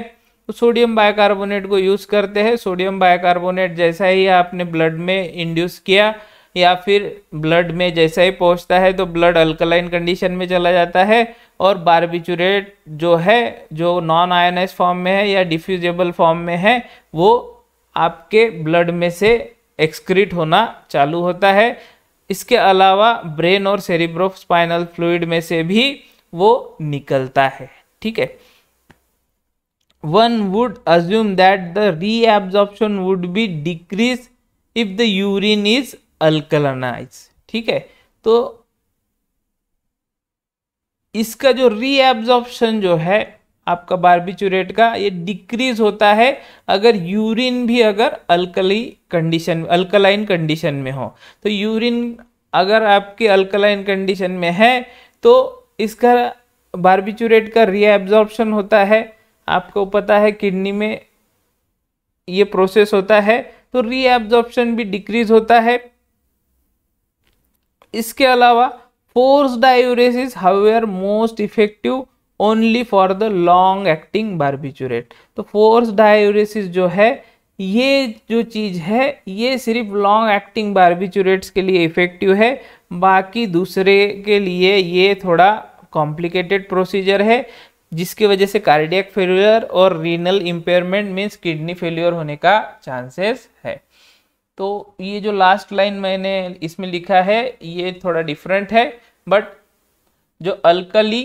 सोडियम बायकार्बोनेट को यूज़ करते हैं सोडियम बायकार्बोनेट जैसा ही आपने ब्लड में इंड्यूस किया या फिर ब्लड में जैसा ही पहुंचता है तो ब्लड अल्कलाइन कंडीशन में चला जाता है और बारबिचुरेट जो है जो नॉन आयनाइज फॉर्म में है या डिफ्यूजेबल फॉर्म में है वो आपके ब्लड में से एक्सक्रीट होना चालू होता है इसके अलावा ब्रेन और सेरिब्रोफ स्पाइनल फ्लूड में से भी वो निकलता है ठीक है one would assume that the reabsorption would be decrease if the urine is alkalinized ठीक है तो इसका जो reabsorption जो है आपका बारबिचूरेट का ये डिक्रीज होता है अगर यूरिन भी अगर अल्कली कंडीशन अल्कलाइन कंडीशन में हो तो यूरिन अगर आपके अल्कलाइन कंडीशन में है तो इसका बारबिचूरेट का रीएब्जॉर्प्शन होता है आपको पता है किडनी में ये प्रोसेस होता है तो रीएब्जॉर्प्शन भी डिक्रीज होता है इसके अलावा force diuresis however most effective only for the long acting barbiturate तो फोर्स डायूरेसिस जो है ये जो चीज़ है ये सिर्फ लॉन्ग एक्टिंग बारबिचुरेट्स के लिए इफेक्टिव है बाकी दूसरे के लिए ये थोड़ा कॉम्प्लिकेटेड प्रोसीजर है जिसकी वजह से कार्डियक फेल्यूर और renal impairment means kidney failure होने का चांसेस है तो ये जो लास्ट लाइन मैंने इसमें लिखा है ये थोड़ा डिफरेंट है बट जो अल्कली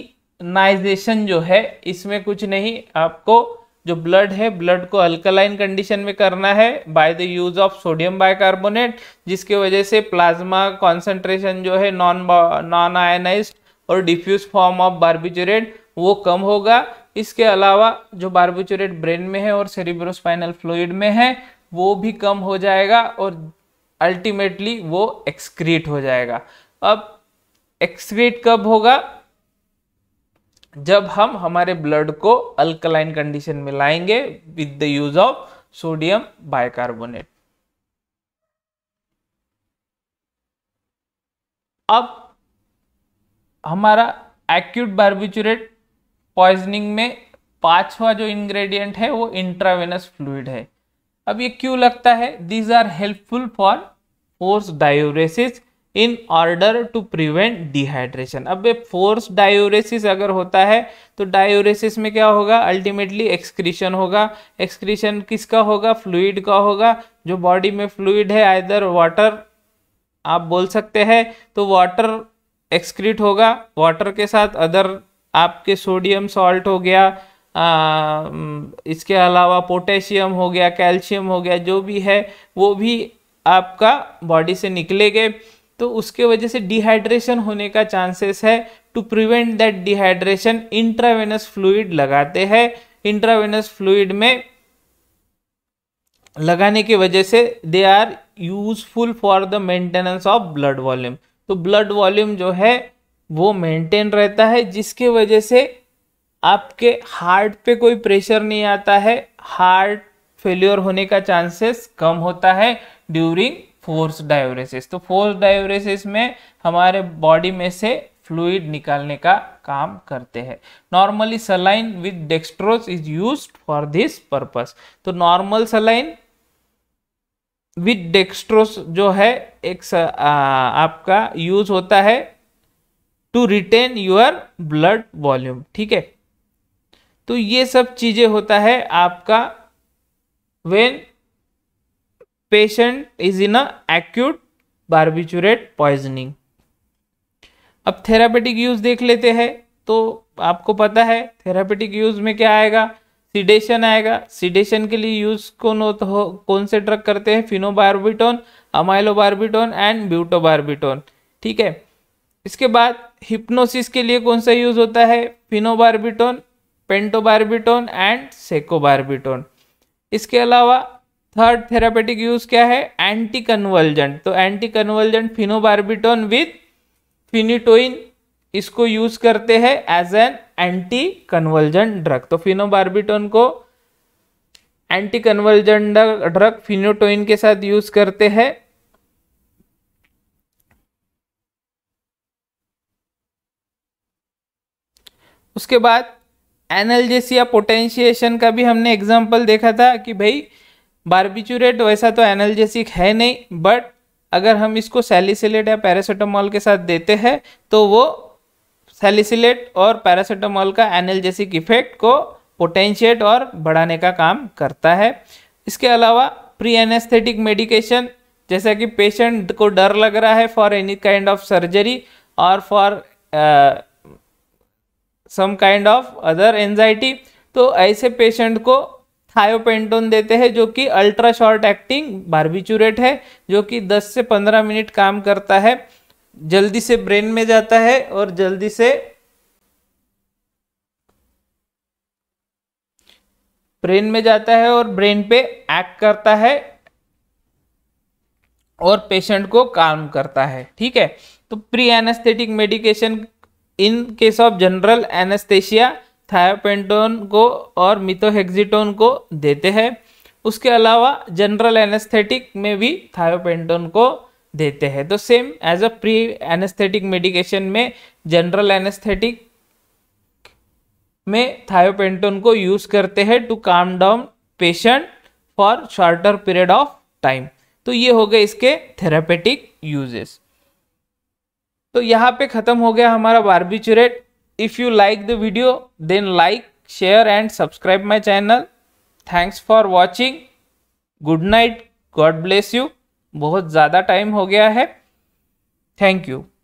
नाइजेशन जो है इसमें कुछ नहीं आपको जो ब्लड है ब्लड को अल्कलाइन कंडीशन में करना है by the use of sodium bicarbonate जिसके वजह से प्लाज्मा कॉन्सेंट्रेशन जो है नॉन नॉन आयनाइज और डिफ्यूज फॉर्म ऑफ बार्बिचुरेट वो कम होगा इसके अलावा जो बार्बिचुरेट ब्रेन में है और सेरिब्रोस्पाइनल फ्लूड में है वो भी कम हो जाएगा और अल्टीमेटली वो एक्सक्रीट हो जाएगा अब एक्सक्रीट कब होगा जब हम हमारे ब्लड को अल्कलाइन कंडीशन में लाएंगे with the use of sodium bicarbonate अब हमारा एक्यूट बार्बिचुरेट पॉइजनिंग में पांचवा जो इंग्रेडिएंट है वो इंट्रावेनस फ्लूड है अब ये क्यों लगता है these are helpful for force diuresis in order to prevent dehydration अब ये फोर्स डायोरेसिस अगर होता है तो डायोरेसिस में क्या होगा अल्टीमेटली एक्सक्रीशन होगा एक्सक्रीशन किसका होगा फ्लूड का होगा जो बॉडी में फ्लूड है आइदर वाटर आप बोल सकते हैं तो वाटर एक्सक्रीट होगा वाटर के साथ अदर आपके सोडियम सॉल्ट हो गया आ, इसके अलावा पोटेशियम हो गया कैल्शियम हो गया जो भी है वो भी आपका बॉडी से निकले गए तो उसके वजह से डिहाइड्रेशन होने का चांसेस है to prevent that dehydration intravenous fluid लगाते हैं इंट्रावेनस फ्लूड में लगाने की वजह से they are useful for the maintenance of blood volume तो ब्लड वॉल्यूम जो है वो मेंटेन रहता है जिसके वजह से आपके हार्ट पे कोई प्रेशर नहीं आता है हार्ट फेल्योर होने का चांसेस कम होता है ड्यूरिंग फोर्स डायोरेसिस तो फोर्स डायोरेसिस में हमारे बॉडी में से फ्लूड निकालने का काम करते हैं normally saline with dextrose is use for this purpose तो नॉर्मल सलाइन विद डेक्स्ट्रोस जो है एक आ, आपका यूज होता है to retain your blood volume ठीक है तो ये सब चीज़ें होता है आपका when patient is in acute barbiturate poisoning अब थेरापेटिक यूज़ देख लेते हैं तो आपको पता है थेरापेटिक यूज़ में क्या आएगा सीडेशन आएगा सीडेशन के लिए यूज़ कौन हो कौन से ड्रग करते हैं फिनोबार्बिटोन अमाइलोबार्बिटोन एंड ब्यूटोबार्बिटोन ठीक है इसके बाद हिप्नोसिस के लिए कौन सा यूज़ होता है फिनोबार्बिटोन पेंटोबार्बिटोन एंड सेकोबार्बिटोन इसके अलावा थर्ड थेरापेटिक यूज़ क्या है एंटी कन्वर्जेंट तो anti convulsant phenobarbitone with phenytoin इसको यूज़ करते हैं as an anti convulsant drug तो फिनोबार्बिटोन को एंटी कन्वर्जेंट ड्रग फिनोटोइन के साथ यूज़ करते हैं उसके बाद एनलजेसिया या पोटेंशिएशन का भी हमने एग्जाम्पल देखा था कि भाई बारबिचूरेट वैसा तो एनलजेसिक है नहीं बट अगर हम इसको सेलिसिलेट या पैरासीटामॉल के साथ देते हैं तो वो सेलिसिलेट और पैरासीटामॉल का एनलजेसिक इफेक्ट को पोटेंशिएट और बढ़ाने का काम करता है इसके अलावा प्री एनेस्थेटिक मेडिकेशन जैसा कि पेशेंट को डर लग रहा है for any kind of surgery और for some kind of other anxiety तो ऐसे पेशेंट को थायोपेंटोन देते हैं जो कि अल्ट्रा शॉर्ट एक्टिंग बारबिचूरेट है जो कि 10 से 15 मिनट काम करता है जल्दी से ब्रेन में जाता है और जल्दी से ब्रेन में जाता है और ब्रेन पे एक्ट करता है और पेशेंट को काम करता है ठीक है तो pre anaesthetic medication in case of general anaesthesia thiopentone को और मिथोहेक्जिटोन को देते हैं उसके अलावा जनरल एनेस्थेटिक में भी थायोपेंटोन को देते हैं तो same as a pre anaesthetic medication में जनरल एनेस्थेटिक में थायोपेंटोन को यूज करते हैं to calm down patient for shorter period of time तो ये हो गए इसके थेरापेटिक यूजेस तो यहाँ पे ख़त्म हो गया हमारा barbiturate if you like the video then like share and subscribe my channel thanks for watching good night God bless you बहुत ज़्यादा टाइम हो गया है थैंक यू